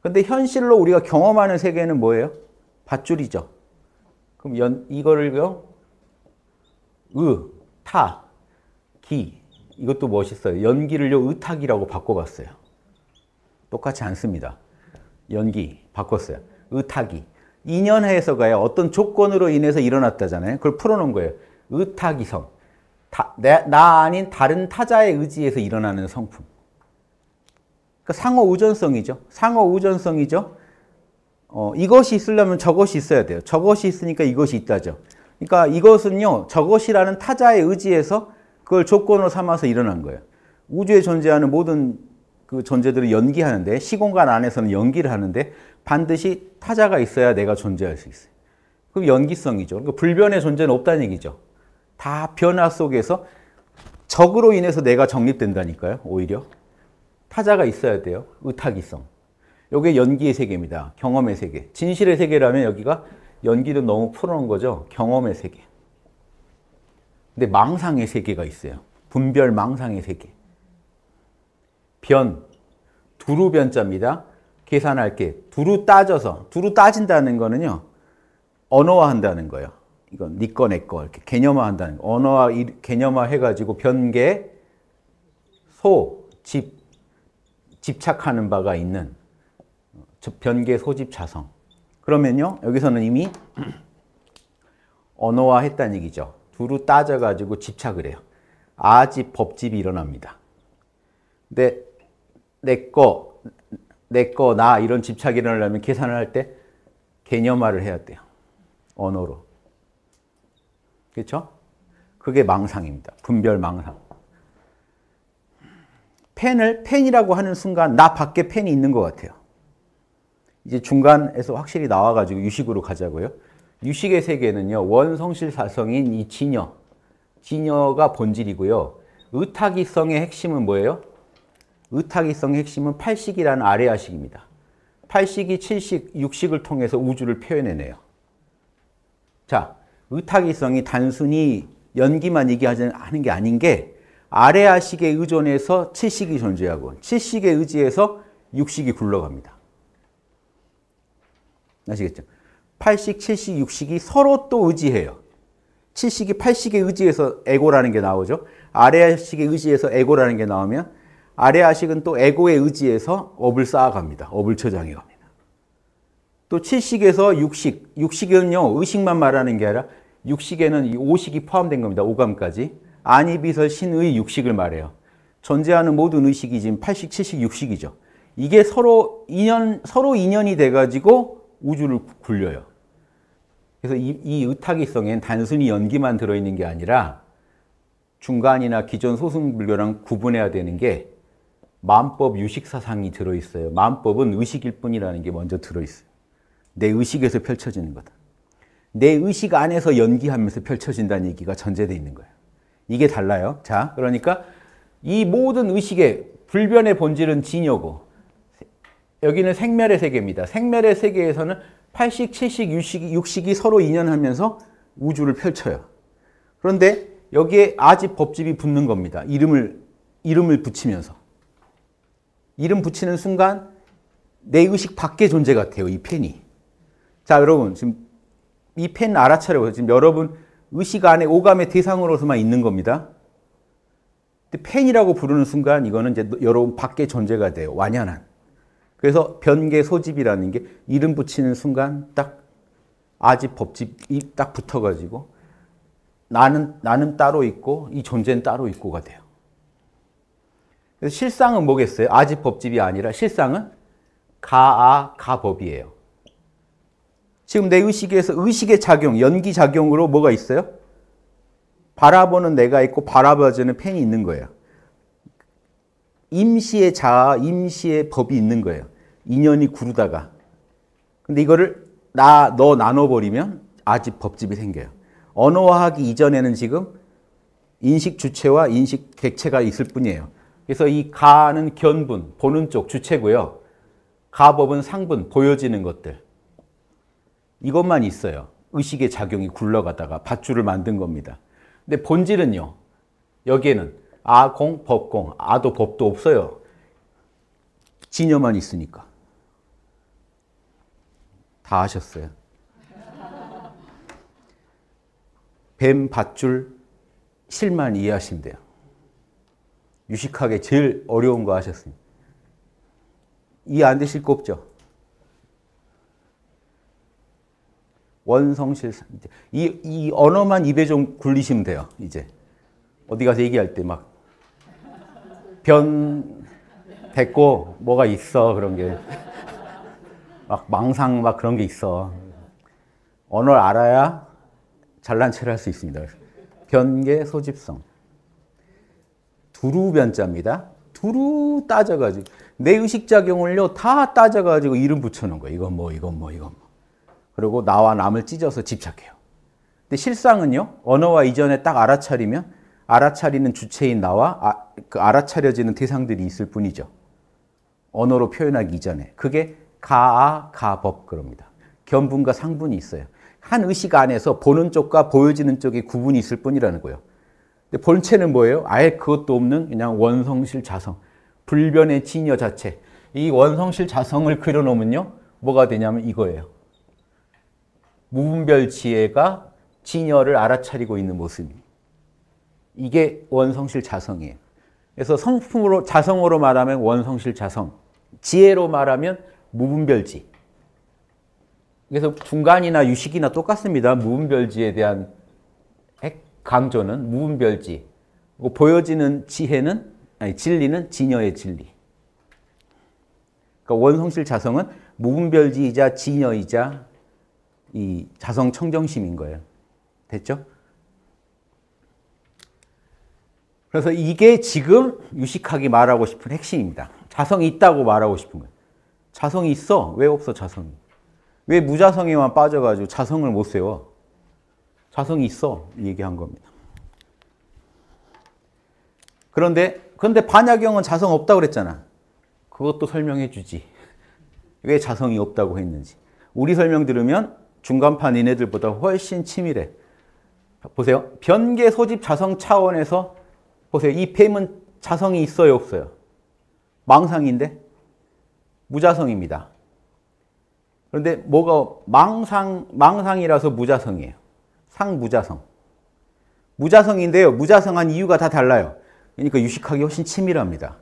근데 현실로 우리가 경험하는 세계는 뭐예요? 밧줄이죠. 그럼 연, 이거를요, 으, 타, 기. 이것도 멋있어요. 연기를요, 으탁이라고 바꿔봤어요. 똑같이 않습니다. 연기, 바꿨어요. 으탁이. 인연해서가요, 어떤 조건으로 인해서 일어났다잖아요. 그걸 풀어놓은 거예요. 으탁이성. 다, 내, 나 아닌 다른 타자의 의지에서 일어나는 성품. 그러니까 상호 우전성이죠. 상호 우전성이죠. 어, 이것이 있으려면 저것이 있어야 돼요. 저것이 있으니까 이것이 있다죠. 그러니까 이것은요, 저것이라는 타자의 의지에서 그걸 조건으로 삼아서 일어난 거예요. 우주에 존재하는 모든 그 존재들을 연기하는데 시공간 안에서는 연기를 하는데 반드시 타자가 있어야 내가 존재할 수 있어요. 그럼 연기성이죠. 그러니까 불변의 존재는 없다는 얘기죠. 다 변화 속에서 적으로 인해서 내가 정립된다니까요, 오히려. 타자가 있어야 돼요. 의타기성. 이게 연기의 세계입니다. 경험의 세계. 진실의 세계라면 여기가 연기도 너무 풀어놓은 거죠. 경험의 세계. 근데 망상의 세계가 있어요. 분별 망상의 세계. 변, 두루 변자입니다. 계산할 게 두루 따져서 두루 따진다는 거는요 언어화한다는 거예요. 이건 니꺼 네 내꺼 이렇게 개념화한다는 거. 언어화 개념화 해가지고 변계, 소, 집, 집착하는 바가 있는 변계 소집 자성. 그러면요. 여기서는 이미 언어화 했다는 얘기죠. 두루 따져가지고 집착을 해요. 아집, 법집이 일어납니다. 내, 내 거, 내 거, 나 이런 집착이 일어나려면 계산을 할 때 개념화를 해야 돼요. 언어로. 그렇죠? 그게 망상입니다. 분별 망상. 펜을 펜이라고 하는 순간 나 밖에 펜이 있는 것 같아요. 이제 중간에서 확실히 나와가지고 유식으로 가자고요. 유식의 세계는요. 원성실 사성인 이 진여, 진여가 본질이고요. 의타기성의 핵심은 뭐예요? 의타기성의 핵심은 팔식이라는 아래아식입니다. 팔식이 칠식, 육식을 통해서 우주를 표현해내요. 자, 의타기성이 단순히 연기만 얘기하는 게 아닌 게 아래아식에 의존해서 채식이 존재하고 채식에 의지해서 육식이 굴러갑니다. 아시겠죠? 8식, 7식, 6식이 서로 또 의지해요. 7식이 8식에 의지해서 에고라는 게 나오죠. 아래아식에 의지해서 에고라는 게 나오면 아래아식은 또 에고에 의지해서 업을 쌓아갑니다. 업을 처장해 갑니다. 또 7식에서 6식, 6식은요 의식만 말하는 게 아니라 6식에는 5식이 포함된 겁니다. 오감까지. 안이비설 신의 육식을 말해요. 존재하는 모든 의식이 지금 8식, 7식, 6식이죠. 이게 서로 인연, 서로 인연이 돼가지고 우주를 굴려요. 그래서 이, 이 의타기성엔 단순히 연기만 들어있는 게 아니라 중간이나 기존 소승불교랑 구분해야 되는 게 만법 유식 사상이 들어있어요. 만법은 의식일 뿐이라는 게 먼저 들어있어요. 내 의식에서 펼쳐지는 거다. 내 의식 안에서 연기하면서 펼쳐진다는 얘기가 전제되어 있는 거예요. 이게 달라요. 자, 그러니까 이 모든 의식의 불변의 본질은 진여고 여기는 생멸의 세계입니다. 생멸의 세계에서는 8식, 7식, 6식이, 6식이 서로 인연하면서 우주를 펼쳐요. 그런데 여기에 아집, 법집이 붙는 겁니다. 이름을, 이름을 붙이면서. 이름 붙이는 순간 내 의식 밖의 존재 같아요. 이 펜이. 자, 여러분 지금 이 펜 알아차려보세요. 지금 여러분 의식 안에 오감의 대상으로서만 있는 겁니다. 근데 팬이라고 부르는 순간 이거는 이제 여러분 밖의 존재가 돼요. 완연한. 그래서 변계 소집이라는 게 이름 붙이는 순간 딱 아집 법집이 딱 붙어가지고 나는 나는 따로 있고 이 존재는 따로 있고가 돼요. 그래서 실상은 뭐겠어요? 아집 법집이 아니라 실상은 가아 가법이에요. 지금 내 의식에서 의식의 작용, 연기 작용으로 뭐가 있어요? 바라보는 내가 있고 바라봐주는 펜이 있는 거예요. 임시의 자아, 임시의 법이 있는 거예요. 인연이 구르다가. 근데 이거를 나, 너 나눠버리면 아집 법집이 생겨요. 언어화하기 이전에는 지금 인식 주체와 인식 객체가 있을 뿐이에요. 그래서 이 가는 견분, 보는 쪽 주체고요. 가법은 상분, 보여지는 것들. 이것만 있어요. 의식의 작용이 굴러가다가 밧줄을 만든 겁니다. 근데 본질은요. 여기에는 아공, 법공, 아도 법도 없어요. 진여만 있으니까. 다 하셨어요. 뱀, 밧줄, 실만 이해하시면 돼요. 유식하게 제일 어려운 거 하셨습니다. 이해 안 되실 거 없죠? 원성실상 이제 이, 이 언어만 입에 좀 굴리시면 돼요. 이제 어디 가서 얘기할 때 막변 됐고 뭐가 있어 그런 게 막 망상 막 그런 게 있어 언어를 알아야 잘난 체를 할 수 있습니다. 변계 소집성 두루 변자입니다. 두루 따져가지고 내 의식 작용을요 다 따져가지고 이름 붙여놓은 거예요. 이건 뭐 이건 뭐 이건 뭐. 그리고 나와 남을 찢어서 집착해요. 근데 실상은요, 언어와 이전에 딱 알아차리면 알아차리는 주체인 나와 아, 그 알아차려지는 대상들이 있을 뿐이죠. 언어로 표현하기 이전에. 그게 가아, 가법 그럽니다. 견분과 상분이 있어요. 한 의식 안에서 보는 쪽과 보여지는 쪽의 구분이 있을 뿐이라는 거예요. 근데 본체는 뭐예요? 아예 그것도 없는 그냥 원성실 자성. 불변의 진여 자체. 이 원성실 자성을 그려놓으면요. 뭐가 되냐면 이거예요. 무분별 지혜가 진열을 알아차리고 있는 모습입니다. 이게 원성실 자성이에요. 그래서 성품으로 자성으로 말하면 원성실 자성, 지혜로 말하면 무분별지. 그래서 중간이나 유식이나 똑같습니다. 무분별지에 대한 강조는 무분별지. 보여지는 지혜는 아니 진리는 진여의 진리. 그러니까 원성실 자성은 무분별지이자 진여이자 이 자성 청정심인 거예요. 됐죠? 그래서 이게 지금 유식하게 말하고 싶은 핵심입니다. 자성이 있다고 말하고 싶은 거예요. 자성이 있어. 왜 없어, 자성이? 왜 무자성에만 빠져가지고 자성을 못 세워? 자성이 있어. 얘기한 겁니다. 그런데, 그런데 반야경은 자성 없다고 그랬잖아. 그것도 설명해 주지. 왜 자성이 없다고 했는지. 우리 설명 들으면 중간판 얘네들보다 훨씬 치밀해. 보세요. 변계 소집 자성 차원에서 보세요. 이 팸은 자성이 있어요, 없어요? 망상인데 무자성입니다. 그런데 뭐가 망상 망상이라서 무자성이에요. 상무자성. 무자성인데요. 무자성한 이유가 다 달라요. 그러니까 유식학이 훨씬 치밀합니다.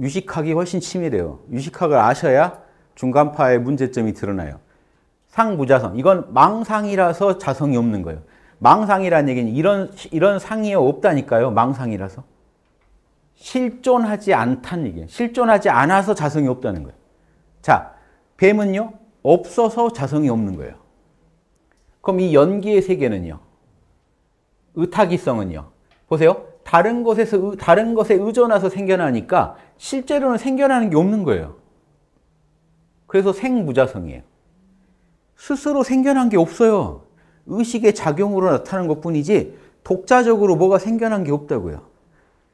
유식학이 훨씬 치밀해요. 유식학을 아셔야 중간파의 문제점이 드러나요. 상무자성. 이건 망상이라서 자성이 없는 거예요. 망상이라는 얘기는 이런, 이런 상이 없다니까요. 망상이라서. 실존하지 않다는 얘기예요. 실존하지 않아서 자성이 없다는 거예요. 자, 뱀은요. 없어서 자성이 없는 거예요. 그럼 이 연기의 세계는요. 의타기성은요. 보세요. 다른 것에서 다른 것에 의존해서 생겨나니까 실제로는 생겨나는 게 없는 거예요. 그래서 생무자성이에요. 스스로 생겨난 게 없어요. 의식의 작용으로 나타난 것 뿐이지 독자적으로 뭐가 생겨난 게 없다고요.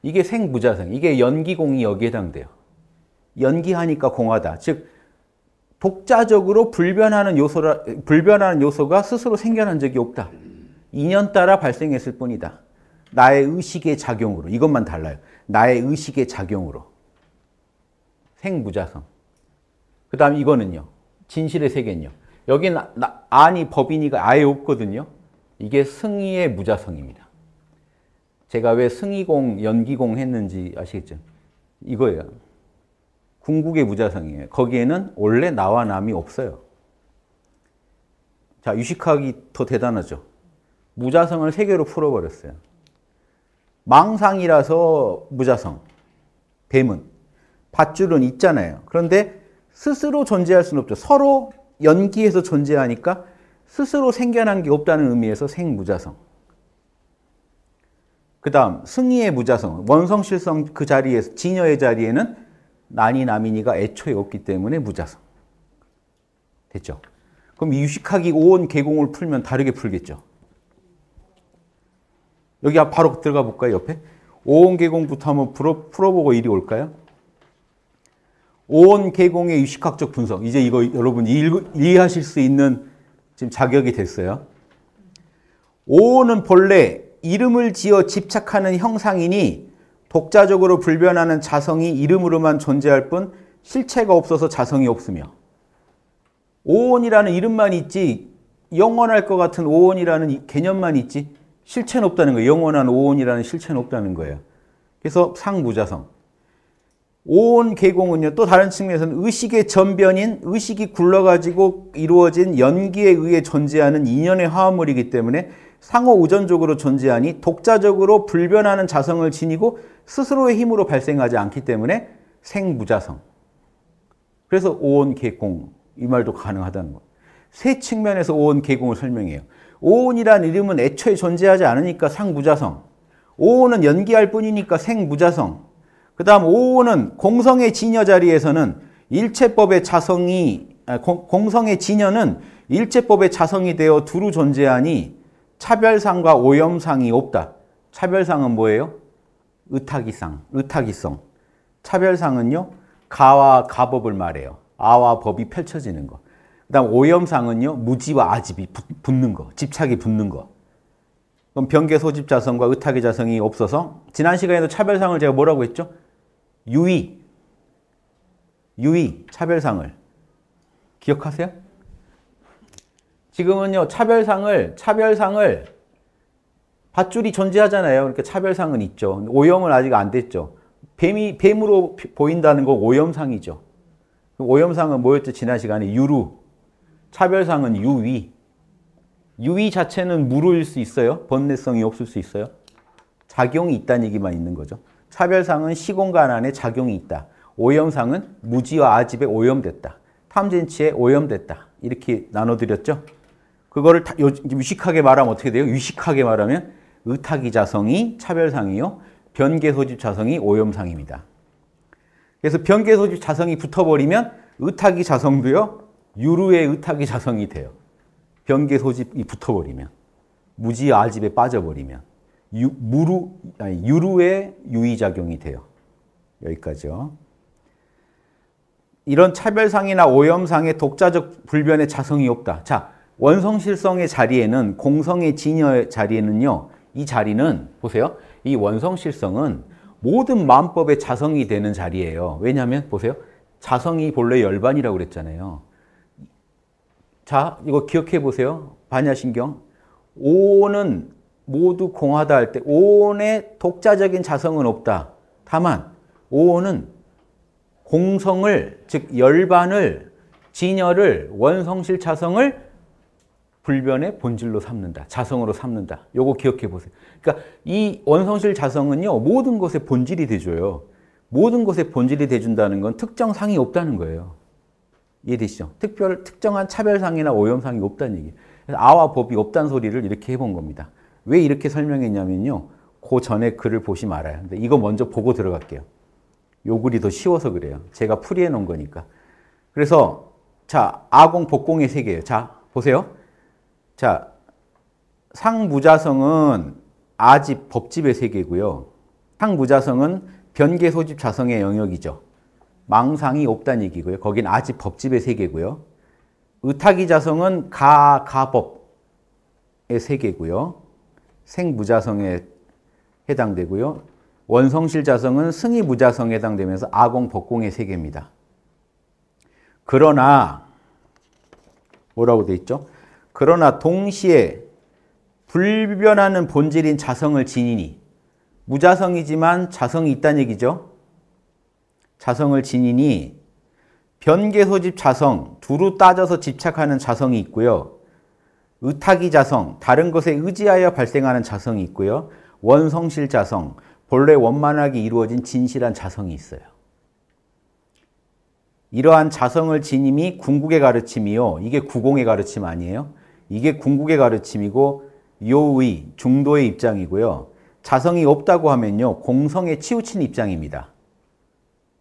이게 생무자생, 이게 연기공이 여기에 해당돼요. 연기하니까 공하다. 즉, 독자적으로 불변하는 요소라, 불변하는 요소가 스스로 생겨난 적이 없다. 인연 따라 발생했을 뿐이다. 나의 의식의 작용으로. 이것만 달라요. 나의 의식의 작용으로. 생무자성. 그 다음 이거는요. 진실의 세계는요. 여긴 기 아니 법인이가 아예 없거든요. 이게 승의의 무자성입니다. 제가 왜 승의공, 연기공 했는지 아시겠죠? 이거예요. 궁극의 무자성이에요. 거기에는 원래 나와 남이 없어요. 자, 유식학이 더 대단하죠. 무자성을 세 개로 풀어버렸어요. 망상이라서 무자성, 뱀은. 밧줄은 있잖아요. 그런데 스스로 존재할 수는 없죠. 서로 연기에서 존재하니까 스스로 생겨난 게 없다는 의미에서 생무자성. 그 다음 승의의 무자성, 원성실성 그 자리에서 진여의 자리에는 난이 남이니가 애초에 없기 때문에 무자성. 됐죠? 그럼 유식학이 온 개공을 풀면 다르게 풀겠죠? 여기 바로 들어가 볼까요, 옆에? 오온 개공부터 한번 풀어, 풀어보고 이리 올까요? 오온 개공의 유식학적 분석. 이제 이거 여러분 이해하실 수 있는 지금 자격이 됐어요. 오온은 본래 이름을 지어 집착하는 형상이니 독자적으로 불변하는 자성이 이름으로만 존재할 뿐 실체가 없어서 자성이 없으며 오온이라는 이름만 있지 영원할 것 같은 오온이라는 개념만 있지 실체는 없다는 거예요. 영원한 오온이라는 실체는 없다는 거예요. 그래서 상무자성. 오온 계공은요 또 다른 측면에서는 의식의 전변인 의식이 굴러가지고 이루어진 연기에 의해 존재하는 인연의 화합물이기 때문에 상호 우전적으로 존재하니 독자적으로 불변하는 자성을 지니고 스스로의 힘으로 발생하지 않기 때문에 생무자성 그래서 오온 계공 이 말도 가능하다는 거예요 세 측면에서 오온 계공을 설명해요 오온이란 이름은 애초에 존재하지 않으니까 상무자성 오온은 연기할 뿐이니까 생무자성 그 다음 5호는 공성의 진여 자리에서는 일체법의 자성이 아, 공성의 진여는 일체법의 자성이 되어 두루 존재하니 차별상과 오염상이 없다. 차별상은 뭐예요? 의탁이상, 의탁이성. 차별상은요, 가와 가법을 말해요. 아와 법이 펼쳐지는 거. 그 다음 오염상은요, 무지와 아집이 붙는 거, 집착이 붙는 거. 그럼 변계 소집 자성과 의탁의 자성이 없어서 지난 시간에도 차별상을 제가 뭐라고 했죠? 유의, 유의, 차별상을 기억하세요? 지금은요, 차별상을, 차별상을 밧줄이 존재하잖아요. 그러니까 차별상은 있죠. 오염은 아직 안 됐죠. 뱀이, 뱀으로 보인다는 건 오염상이죠. 오염상은 뭐였죠? 지난 시간에 유루. 차별상은 유위. 유위 자체는 무로일 수 있어요. 번뇌성이 없을 수 있어요. 작용이 있다는 얘기만 있는 거죠. 차별상은 시공간 안에 작용이 있다. 오염상은 무지와 아집에 오염됐다. 탐진치에 오염됐다. 이렇게 나눠드렸죠. 그거를 다, 유식하게 말하면 어떻게 돼요? 유식하게 말하면 의탁이 자성이 차별상이요. 변계 소집 자성이 오염상입니다. 그래서 변계 소집 자성이 붙어버리면 의탁이 자성도요. 유루의 의탁이 자성이 돼요. 변계 소집이 붙어버리면. 무지 아집에 빠져버리면. 유, 무루, 아니, 유루의 유의작용이 돼요. 여기까지요. 이런 차별상이나 오염상의 독자적 불변의 자성이 없다. 자, 원성실성의 자리에는 공성의 진여의 자리에는요. 이 자리는 보세요. 이 원성실성은 모든 마음법의 자성이 되는 자리예요. 왜냐하면 보세요. 자성이 본래 열반이라고 그랬잖아요. 자, 이거 기억해 보세요. 반야신경. 오는 모두 공하다 할 때 오온의 독자적인 자성은 없다. 다만 오온은 공성을 즉 열반을 진열을 원성실 자성을 불변의 본질로 삼는다. 자성으로 삼는다. 요거 기억해 보세요. 그러니까 이 원성실 자성은요. 모든 것의 본질이 돼줘요. 모든 것의 본질이 돼준다는 건 특정상이 없다는 거예요. 이해되시죠? 특별, 특정한 차별상이나 오염상이 없다는 얘기예요. 아와 법이 없다는 소리를 이렇게 해본 겁니다. 왜 이렇게 설명했냐면요. 그 전에 글을 보시면 아요 근데 이거 먼저 보고 들어갈게요. 요 글이 더 쉬워서 그래요. 제가 풀이해 놓은 거니까. 그래서 자, 아공 복공의 세계예요. 자, 보세요. 자, 상무자성은 아집 법집의 세계고요. 상무자성은 변계 소집 자성의 영역이죠. 망상이 없다는 얘기고요. 거긴 아집 법집의 세계고요. 의탁이 자성은 가 가법의 세계고요. 생무자성에 해당되고요. 원성실 자성은 승이 무자성에 해당되면서 아공, 법공의 세 개입니다. 그러나 뭐라고 돼 있죠? 그러나 동시에 불변하는 본질인 자성을 지니니 무자성이지만 자성이 있다는 얘기죠. 자성을 지니니 변계 소집 자성 두루 따져서 집착하는 자성이 있고요. 의타기 자성, 다른 것에 의지하여 발생하는 자성이 있고요. 원성실 자성, 본래 원만하게 이루어진 진실한 자성이 있어요. 이러한 자성을 지님이 궁극의 가르침이요. 이게 구공의 가르침 아니에요? 이게 궁극의 가르침이고 요의, 중도의 입장이고요. 자성이 없다고 하면요. 공성에 치우친 입장입니다.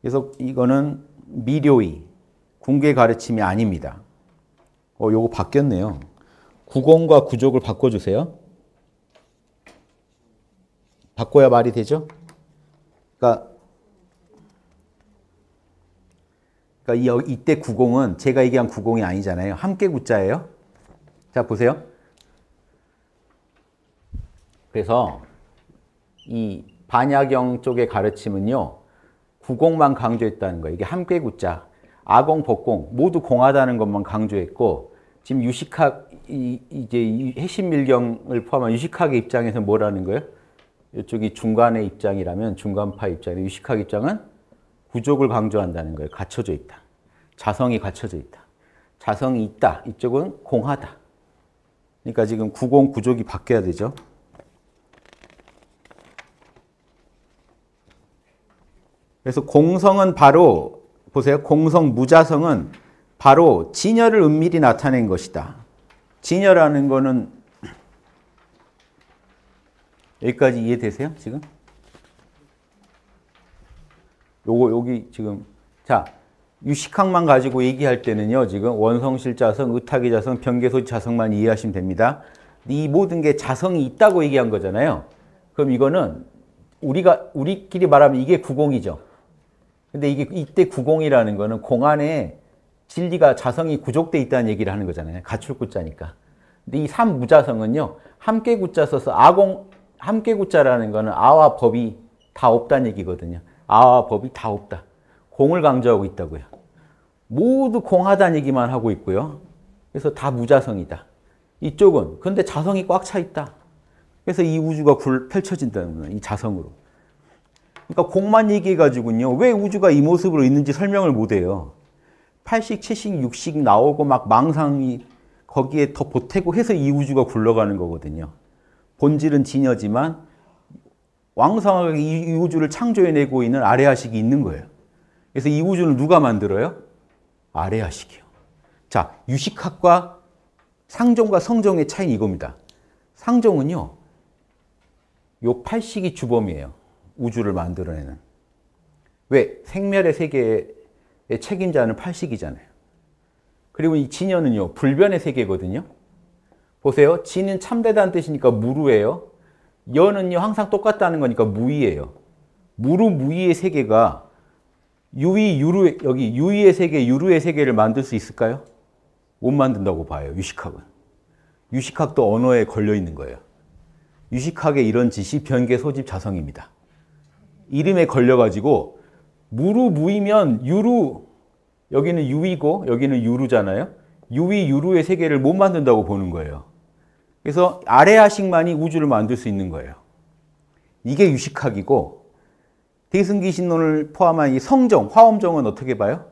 그래서 이거는 미료의, 궁극의 가르침이 아닙니다. 어, 요거 바뀌었네요. 구공과 구족을 바꿔주세요. 바꿔야 말이 되죠? 그러니까, 그러니까 이, 이때 구공은 제가 얘기한 구공이 아니잖아요. 함께 구자예요. 자, 보세요. 그래서 이 반야경 쪽의 가르침은요. 구공만 강조했다는 거예요. 이게 함께 구자, 아공, 복공 모두 공하다는 것만 강조했고 지금 유식학 이, 이제 핵심 밀경을 포함한 유식학의 입장에서 뭐라는 거예요? 이쪽이 중간의 입장이라면 중간파 입장인 유식학 입장은 부족을 강조한다는 거예요. 갖춰져 있다. 자성이 갖춰져 있다. 자성이 있다. 이쪽은 공하다. 그러니까 지금 구공 구족이 바뀌어야 되죠. 그래서 공성은 바로 보세요. 공성 무자성은 바로 진열을 은밀히 나타낸 것이다. 진열하는 거는 여기까지 이해되세요? 지금? 요거 여기 지금 자 유식학만 가지고 얘기할 때는요 지금 원성실자성, 의탁의자성, 변계소지자성만 이해하시면 됩니다. 이 모든 게 자성이 있다고 얘기한 거잖아요. 그럼 이거는 우리가 우리끼리 말하면 이게 구공이죠. 근데 이게 이때 구공이라는 거는 공 안에 진리가 자성이 구족돼 있다는 얘기를 하는 거잖아요. 가출구자니까. 근데 이 삼무자성은요. 함께 구자 써서 아공 함께 구자라는 거는 아와 법이 다 없다는 얘기거든요. 아와 법이 다 없다. 공을 강조하고 있다고요. 모두 공하다는 얘기만 하고 있고요. 그래서 다 무자성이다. 이쪽은 근데 자성이 꽉 차 있다. 그래서 이 우주가 펼쳐진다는 거예요. 이 자성으로. 그러니까 공만 얘기해가지고요. 왜 우주가 이 모습으로 있는지 설명을 못해요. 8식, 7식, 6식 나오고 막 망상이 거기에 더 보태고 해서 이 우주가 굴러가는 거거든요. 본질은 진여지만 왕성하게 이 우주를 창조해내고 있는 아레아식이 있는 거예요. 그래서 이 우주는 누가 만들어요? 아레아식이요. 자, 유식학과 상종과 성종의 차이는 이겁니다. 상종은요, 요 팔식이 주범이에요. 우주를 만들어내는. 왜? 생멸의 세계에 예, 책임자는 팔식이잖아요. 그리고 이 진여는요. 불변의 세계거든요. 보세요. 진은 참되다 뜻이니까 무루예요. 여는요. 항상 똑같다는 거니까 무의예요. 무루 무의의 세계가 유의 유루 여기 유의의 세계 유루의 세계를 만들 수 있을까요? 못 만든다고 봐요. 유식학은. 유식학도 언어에 걸려 있는 거예요. 유식학의 이런 지시 변개 소집 자성입니다. 이름에 걸려가지고 무루 무이면 유루 여기는 유이고 여기는 유루잖아요. 유이 유루의 세계를 못 만든다고 보는 거예요. 그래서 아레아식만이 우주를 만들 수 있는 거예요. 이게 유식학이고 대승기신론을 포함한 이 성정, 화엄정은 어떻게 봐요?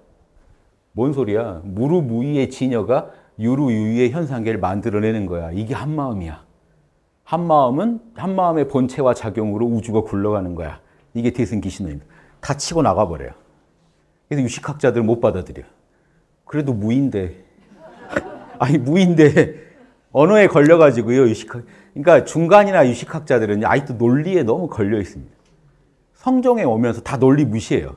뭔 소리야? 무루 무이의 진여가 유루 유이의 현상계를 만들어내는 거야. 이게 한마음이야. 한마음은 한마음의 본체와 작용으로 우주가 굴러가는 거야. 이게 대승기신론입니다. 다 치고 나가버려요. 그래서 유식학자들못 받아들여. 그래도 무인데. 아니, 무인데. 언어에 걸려가지고요, 유식학. 그러니까 중간이나 유식학자들은 아직도 논리에 너무 걸려 있습니다. 성종에 오면서 다 논리 무시해요.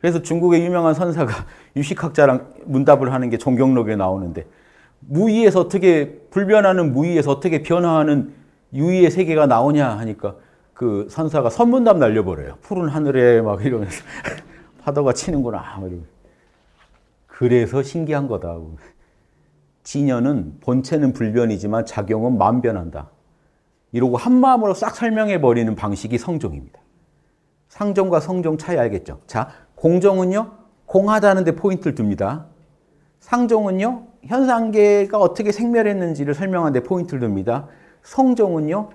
그래서 중국의 유명한 선사가 유식학자랑 문답을 하는 게 종경록에 나오는데 무의에서 어떻게 불변하는 무의에서 어떻게 변화하는 유의의 세계가 나오냐 하니까 그 선사가 선문답 날려버려요. 푸른 하늘에 막 이러면서 파도가 치는구나. 그래서 신기한 거다. 진여는 본체는 불변이지만 작용은 만변한다. 이러고 한마음으로 싹 설명해 버리는 방식이 성종입니다. 상종과 성종 차이 알겠죠? 자, 공종은요. 공하다는데 포인트를 둡니다. 상종은요. 현상계가 어떻게 생멸했는지를 설명하는데 포인트를 둡니다. 성종은요.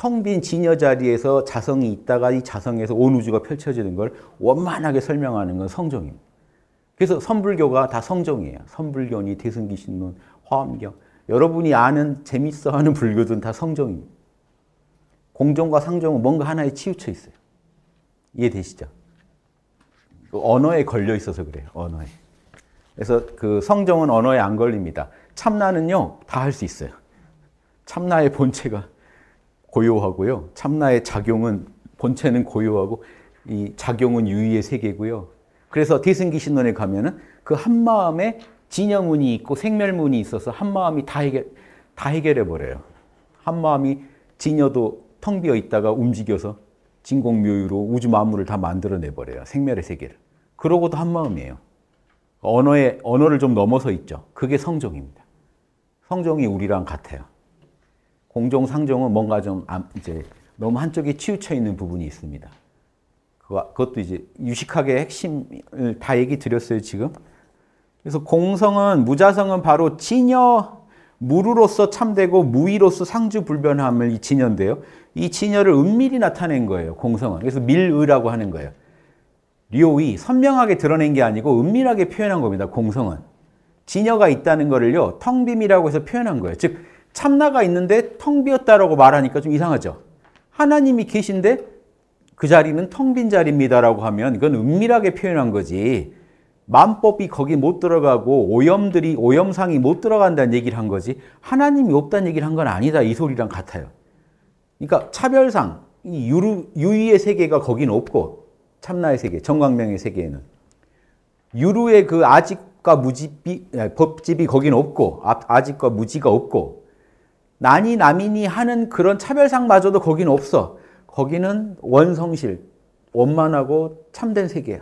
텅빈 진여 자리에서 자성이 있다가 이 자성에서 온 우주가 펼쳐지는 걸 원만하게 설명하는 건 성종입니다. 그래서 선불교가 다 성종이에요. 선불교니 대승기신론, 화엄경 여러분이 아는 재밌어하는 불교들은 다 성종입니다. 공종과 상종은 뭔가 하나에 치우쳐 있어요. 이해되시죠? 그 언어에 걸려 있어서 그래요. 언어에. 그래서 그 성종은 언어에 안 걸립니다. 참나는요, 다 할 수 있어요. 참나의 본체가 고요하고요. 참나의 작용은 본체는 고요하고 이 작용은 유의의 세계고요. 그래서 대승기 신론에 가면은 그 한 마음에 진여문이 있고 생멸문이 있어서 한 마음이 다 해결 다 해결해 버려요. 한 마음이 진여도 텅 비어 있다가 움직여서 진공묘유로 우주 만물을 다 만들어내 버려요. 생멸의 세계를. 그러고도 한 마음이에요. 언어의 언어를 좀 넘어서 있죠. 그게 성종입니다. 성종이 우리랑 같아요. 공종 상종은 뭔가 좀 이제 너무 한쪽에 치우쳐 있는 부분이 있습니다. 그것도 이제 유식하게 핵심을 다 얘기 드렸어요 지금. 그래서 공성은 무자성은 바로 진여 무루로서 참되고 무의로서 상주불변함을 이 진여인데요. 이 진여를 은밀히 나타낸 거예요. 공성은. 그래서 밀의라고 하는 거예요. 료의 선명하게 드러낸 게 아니고 은밀하게 표현한 겁니다. 공성은. 진여가 있다는 거를요. 텅빔이라고 해서 표현한 거예요. 즉 참나가 있는데 텅 비었다라고 말하니까 좀 이상하죠. 하나님이 계신데 그 자리는 텅 빈 자리입니다라고 하면 그건 은밀하게 표현한 거지. 만법이 거기 못 들어가고 오염들이 오염상이 못 들어간다는 얘기를 한 거지 하나님이 없다는 얘기를 한 건 아니다 이 소리랑 같아요. 그러니까 차별상 유루, 유의의 세계가 거기 없고 참나의 세계, 정광명의 세계에는 유루의 그 아직과 무집이 법집이 거기 없고 아직과 무지가 없고 난이 남이니 하는 그런 차별상마저도 거기는 없어. 거기는 원성실, 원만하고 참된 세계야.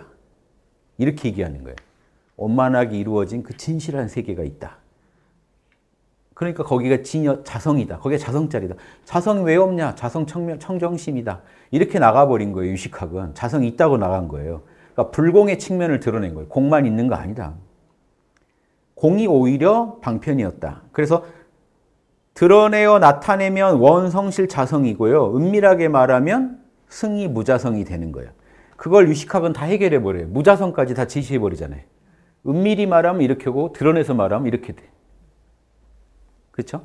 이렇게 얘기하는 거예요. 원만하게 이루어진 그 진실한 세계가 있다. 그러니까 거기가 진여, 자성이다. 거기가 자성짜리다. 자성이 왜 없냐? 자성 청명, 청정심이다. 이렇게 나가버린 거예요, 유식학은. 자성이 있다고 나간 거예요. 그러니까 불공의 측면을 드러낸 거예요. 공만 있는 거 아니다. 공이 오히려 방편이었다. 그래서 드러내어 나타내면 원성실 자성이고요. 은밀하게 말하면 승이 무자성이 되는 거예요. 그걸 유식학은 다 해결해 버려요. 무자성까지 다 지시해 버리잖아요. 은밀히 말하면 이렇게 고 드러내서 말하면 이렇게 돼. 그렇죠?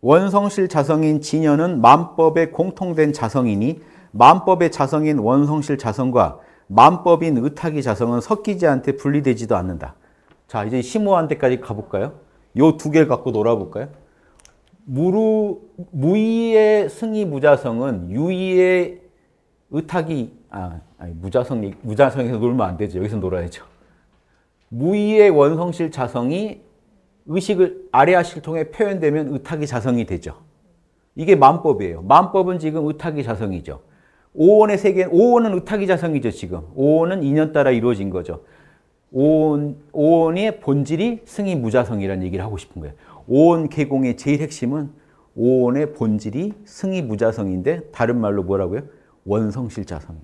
원성실 자성인 진여는 만법의 공통된 자성이니 만법의 자성인 원성실 자성과 만법인 의탁이 자성은 섞이지 않되 분리되지도 않는다. 자, 이제 심오한 데까지 가볼까요? 요두 개를 갖고 놀아볼까요? 무루, 무의의 승이 무자성은 유의의 의탁이, 아, 아니, 무자성, 무자성에서 놀면 안 되죠. 여기서 놀아야죠. 무의의 원성실 자성이 의식을 아래아식 통해 표현되면 의탁이 자성이 되죠. 이게 만법이에요. 만법은 지금 의탁이 자성이죠. 오원의 세계 오원은 의탁이 자성이죠, 지금. 오원은 인연 따라 이루어진 거죠. 오온, 오온의 본질이 승이 무자성이라는 얘기를 하고 싶은 거예요. 오온 개공의 제일 핵심은 오온의 본질이 승이 무자성인데 다른 말로 뭐라고요? 원성실자성.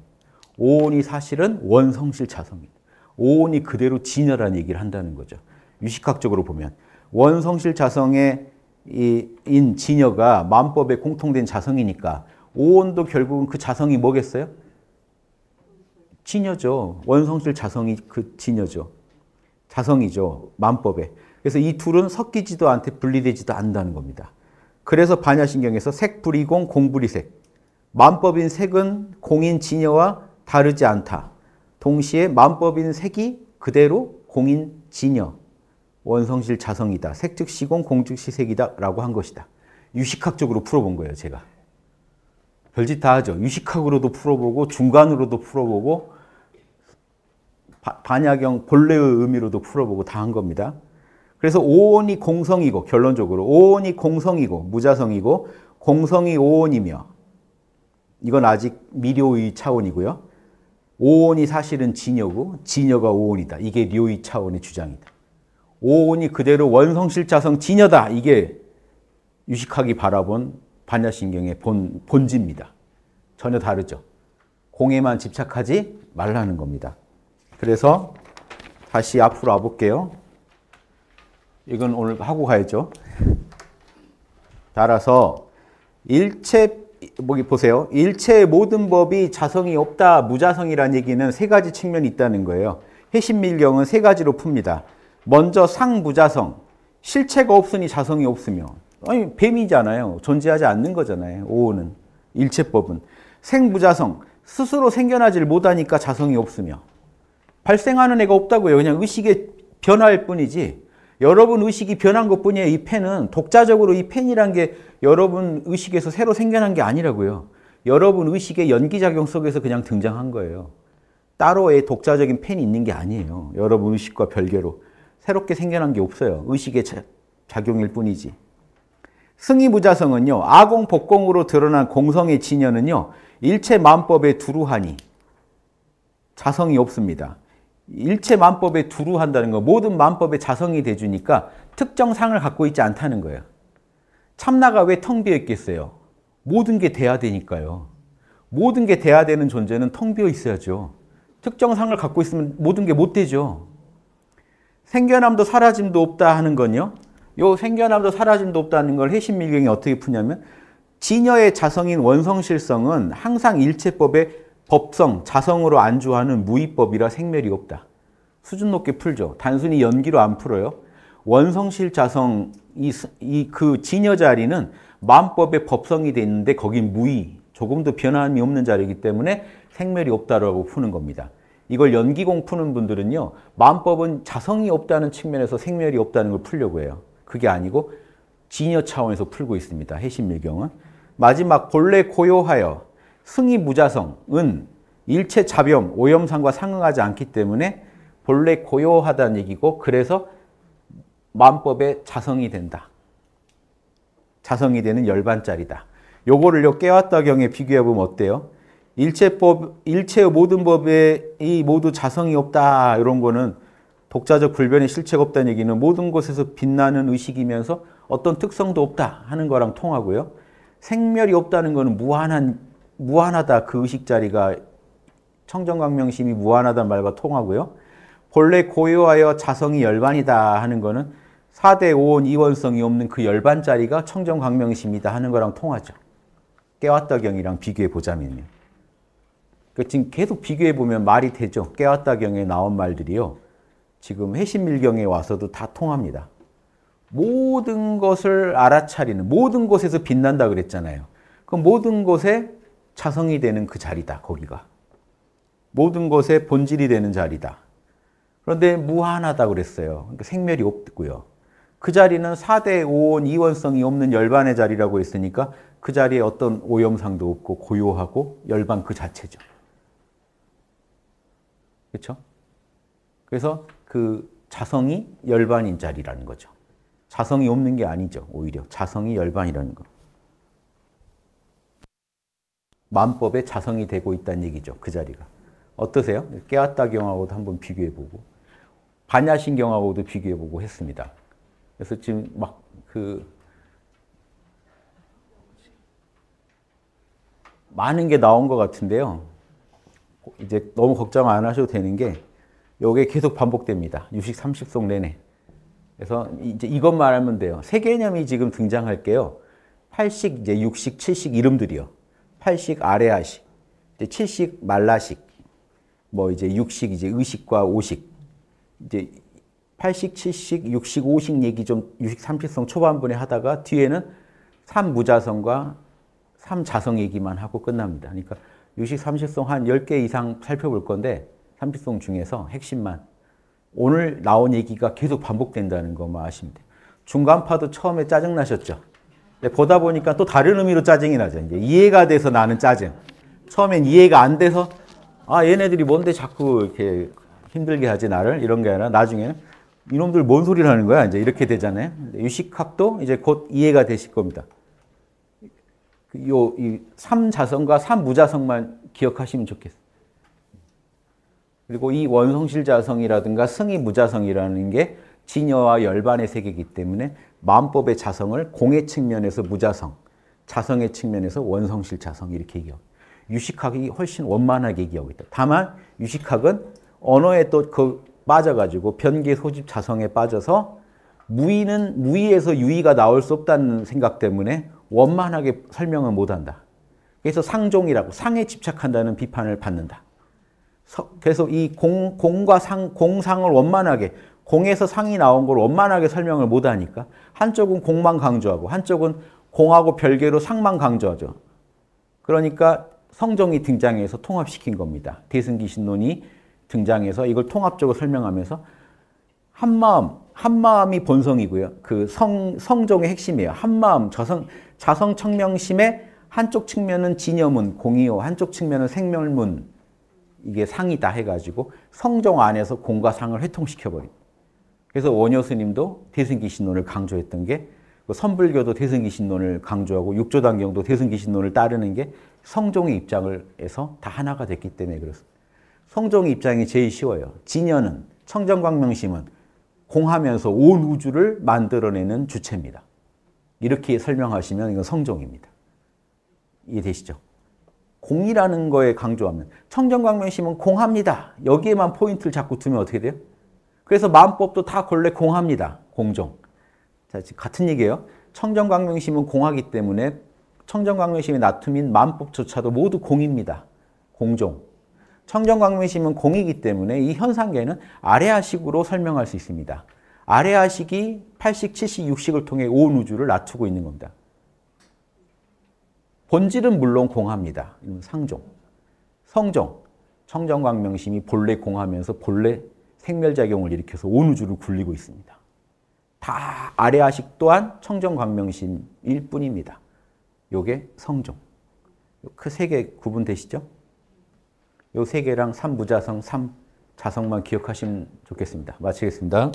오온이 사실은 원성실자성입니다. 오온이 그대로 진여라 얘기를 한다는 거죠. 유식학적으로 보면 원성실자성의 인 진여가 만법에 공통된 자성이니까 오온도 결국은 그 자성이 뭐겠어요? 진여죠. 원성실 자성이 그 진여죠. 자성이죠. 만법에. 그래서 이 둘은 섞이지도 않되 분리되지도 않는다는 겁니다. 그래서 반야신경에서 색불이공 공불이색. 만법인 색은 공인 진여와 다르지 않다. 동시에 만법인 색이 그대로 공인 진여. 원성실 자성이다. 색즉시공 공즉시색이다 라고 한 것이다. 유식학적으로 풀어본 거예요, 제가. 별짓 다 하죠. 유식학으로도 풀어보고 중간으로도 풀어보고 바, 반야경 본래의 의미로도 풀어보고 다 한 겁니다. 그래서 오온이 공성이고 결론적으로 오온이 공성이고 무자성이고 공성이 오온이며 이건 아직 미료의 차원이고요. 오온이 사실은 진여고 진여가 오온이다. 이게 료의 차원의 주장이다. 오온이 그대로 원성실자성 진여다. 이게 유식학이 바라본 반야신경의 본, 본질입니다. 전혀 다르죠. 공에만 집착하지 말라는 겁니다. 그래서 다시 앞으로 와볼게요. 이건 오늘 하고 가야죠. 따라서 일체 보기 보세요. 일체의 모든 법이 자성이 없다, 무자성이란 얘기는 세 가지 측면이 있다는 거예요. 해신밀경은 세 가지로 풉니다. 먼저 상무자성, 실체가 없으니 자성이 없으며 아니 뱀이잖아요. 존재하지 않는 거잖아요. 오는 일체법은 생부자성 스스로 생겨나질 못하니까 자성이 없으며 발생하는 애가 없다고요. 그냥 의식의 변화일 뿐이지 여러분 의식이 변한 것뿐이에요. 이 펜은 독자적으로 이 펜이란 게 여러분 의식에서 새로 생겨난 게 아니라고요. 여러분 의식의 연기작용 속에서 그냥 등장한 거예요. 따로의 독자적인 펜이 있는 게 아니에요. 여러분 의식과 별개로 새롭게 생겨난 게 없어요. 의식의 작용일 뿐이지. 승의부자성은요 아공 복공으로 드러난 공성의 진연은요 일체 만법에 두루하니 자성이 없습니다. 일체 만법에 두루한다는 거 모든 만법에 자성이 돼주니까 특정 상을 갖고 있지 않다는 거예요. 참나가 왜 텅 비어있겠어요? 모든 게 돼야 되니까요. 모든 게 돼야 되는 존재는 텅 비어 있어야죠. 특정 상을 갖고 있으면 모든 게 못 되죠. 생겨남도 사라짐도 없다 하는 건요. 요 생겨남도 사라짐도 없다는 걸 해신밀경이 어떻게 푸냐면 진여의 자성인 원성실성은 항상 일체법의 법성, 자성으로 안주하는 무위법이라 생멸이 없다. 수준 높게 풀죠. 단순히 연기로 안 풀어요. 원성실 자성 이그 진여 자리는 만법의 법성이 돼 있는데 거긴 무위, 조금도 변함이 없는 자리이기 때문에 생멸이 없다라고 푸는 겁니다. 이걸 연기공 푸는 분들은요. 만법은 자성이 없다는 측면에서 생멸이 없다는 걸 풀려고 해요. 그게 아니고 진여 차원에서 풀고 있습니다. 해신밀경은. 마지막 본래 고요하여 승이 무자성은 일체 자비 오염상과 상응하지 않기 때문에 본래 고요하다는 얘기고 그래서 만법의 자성이 된다. 자성이 되는 열반짜리다. 요거를요 깨왔다경에 비교해 보면 어때요? 일체법 일체의 모든 법에 이 모두 자성이 없다 이런 거는 독자적 불변의 실체가 없다는 얘기는 모든 곳에서 빛나는 의식이면서 어떤 특성도 없다 하는 거랑 통하고요. 생멸이 없다는 거는 무한한 무한하다 그 의식 자리가 청정광명심이 무한하다는 말과 통하고요. 본래 고요하여 자성이 열반이다 하는 거는 4대 5원 이원성이 없는 그 열반 자리가 청정광명심이다 하는 거랑 통하죠. 깨왔다경이랑 비교해 보자면요. 그 지금 계속 비교해 보면 말이 되죠. 깨왔다경에 나온 말들이요. 지금 회심밀경에 와서도 다 통합니다. 모든 것을 알아차리는 모든 곳에서 빛난다 그랬잖아요. 그 모든 곳에 차성이 되는 그 자리다. 거기가 모든 것의 본질이 되는 자리다. 그런데 무한하다 그랬어요. 그러니까 생멸이 없고요. 그 자리는 4대 5원 이원성이 없는 열반의 자리라고 했으니까 그 자리에 어떤 오염상도 없고 고요하고 열반 그 자체죠. 그렇죠? 그래서 그 자성이 열반인 자리라는 거죠. 자성이 없는 게 아니죠. 오히려 자성이 열반이라는 거. 만법의 자성이 되고 있다는 얘기죠. 그 자리가. 어떠세요? 깨왔다경하고도 한번 비교해보고 반야신경하고도 비교해보고 했습니다. 그래서 지금 막그 많은 게 나온 것 같은데요. 이제 너무 걱정 안 하셔도 되는 게 요게 계속 반복됩니다. 유식 30속 내내. 그래서 이제 이것만 알면 돼요. 세 개념이 지금 등장할게요. 8식, 이제 6식, 7식 이름들이요. 8식 아레아식, 이제 7식 말라식, 뭐 이제 6식 이제 의식과 오식. 이제 8식, 7식, 6식, 5식 얘기 좀 유식 30성 초반분에 하다가 뒤에는 3무자성과 3자성 얘기만 하고 끝납니다. 그러니까 유식 30성 한 10개 이상 살펴볼 건데 함축송 중에서 핵심만 오늘 나온 얘기가 계속 반복된다는 것만 뭐 아시면 돼요. 중간파도 처음에 짜증나셨죠? 근데 보다 보니까 또 다른 의미로 짜증이 나죠. 이제 이해가 돼서 나는 짜증. 처음엔 이해가 안 돼서 아 얘네들이 뭔데 자꾸 이렇게 힘들게 하지 나를 이런 게 아니라 나중에는 이놈들 뭔 소리를 하는 거야 이제 이렇게 되잖아요. 유식학도 이제 곧 이해가 되실 겁니다. 그 요이 3자성과 3무자성만 기억하시면 좋겠어요. 그리고 이 원성실자성이라든가 승의무자성이라는 게 진여와 열반의 세계이기 때문에 마음법의 자성을 공의 측면에서 무자성, 자성의 측면에서 원성실 자성 이렇게 얘기하고 유식학이 훨씬 원만하게 얘기하고 있다. 다만 유식학은 언어에 또 그 빠져가지고 변계 소집 자성에 빠져서 무의는 무의에서 유의가 나올 수 없다는 생각 때문에 원만하게 설명을 못한다. 그래서 상종이라고 상에 집착한다는 비판을 받는다. 그래서 이 공, 공과 상, 공상을 원만하게 공에서 상이 나온 걸 원만하게 설명을 못하니까 한쪽은 공만 강조하고 한쪽은 공하고 별개로 상만 강조하죠. 그러니까 성종이 등장해서 통합시킨 겁니다. 대승기신론이 등장해서 이걸 통합적으로 설명하면서 한마음, 한마음이 본성이고요. 그 성, 성종의 핵심이에요. 한마음, 자성 자성청명심의 한쪽 측면은 진여문, 공이요. 한쪽 측면은 생멸문, 이게 상이다 해가지고 성종 안에서 공과 상을 회통시켜버린. 그래서 원효 스님도 대승기신론을 강조했던 게 그 선불교도 대승기신론을 강조하고 육조단경도 대승기신론을 따르는 게 성종의 입장에서 다 하나가 됐기 때문에 그렇습니다. 성종의 입장이 제일 쉬워요. 진여는 청정광명심은 공하면서 온 우주를 만들어내는 주체입니다. 이렇게 설명하시면 이건 성종입니다. 이해되시죠? 공이라는 거에 강조하면 청정광명심은 공합니다. 여기에만 포인트를 자꾸 두면 어떻게 돼요? 그래서 마음법도 다 본래 공합니다. 공정. 자, 같은 얘기예요. 청정광명심은 공하기 때문에 청정광명심의 나툼인 마음법조차도 모두 공입니다. 공종. 청정광명심은 공이기 때문에 이 현상계는 아래아식으로 설명할 수 있습니다. 아래아식이 8식, 7식, 6식을 통해 온 우주를 낮추고 있는 겁니다. 본질은 물론 공합니다. 상종, 성종, 청정광명심이 본래 공하면서 본래 생멸작용을 일으켜서 온 우주를 굴리고 있습니다. 다 아래아식 또한 청정광명심일 뿐입니다. 요게 성종. 그 세 개 구분되시죠? 요 세 개랑 삼부자성, 삼자성만 기억하시면 좋겠습니다. 마치겠습니다.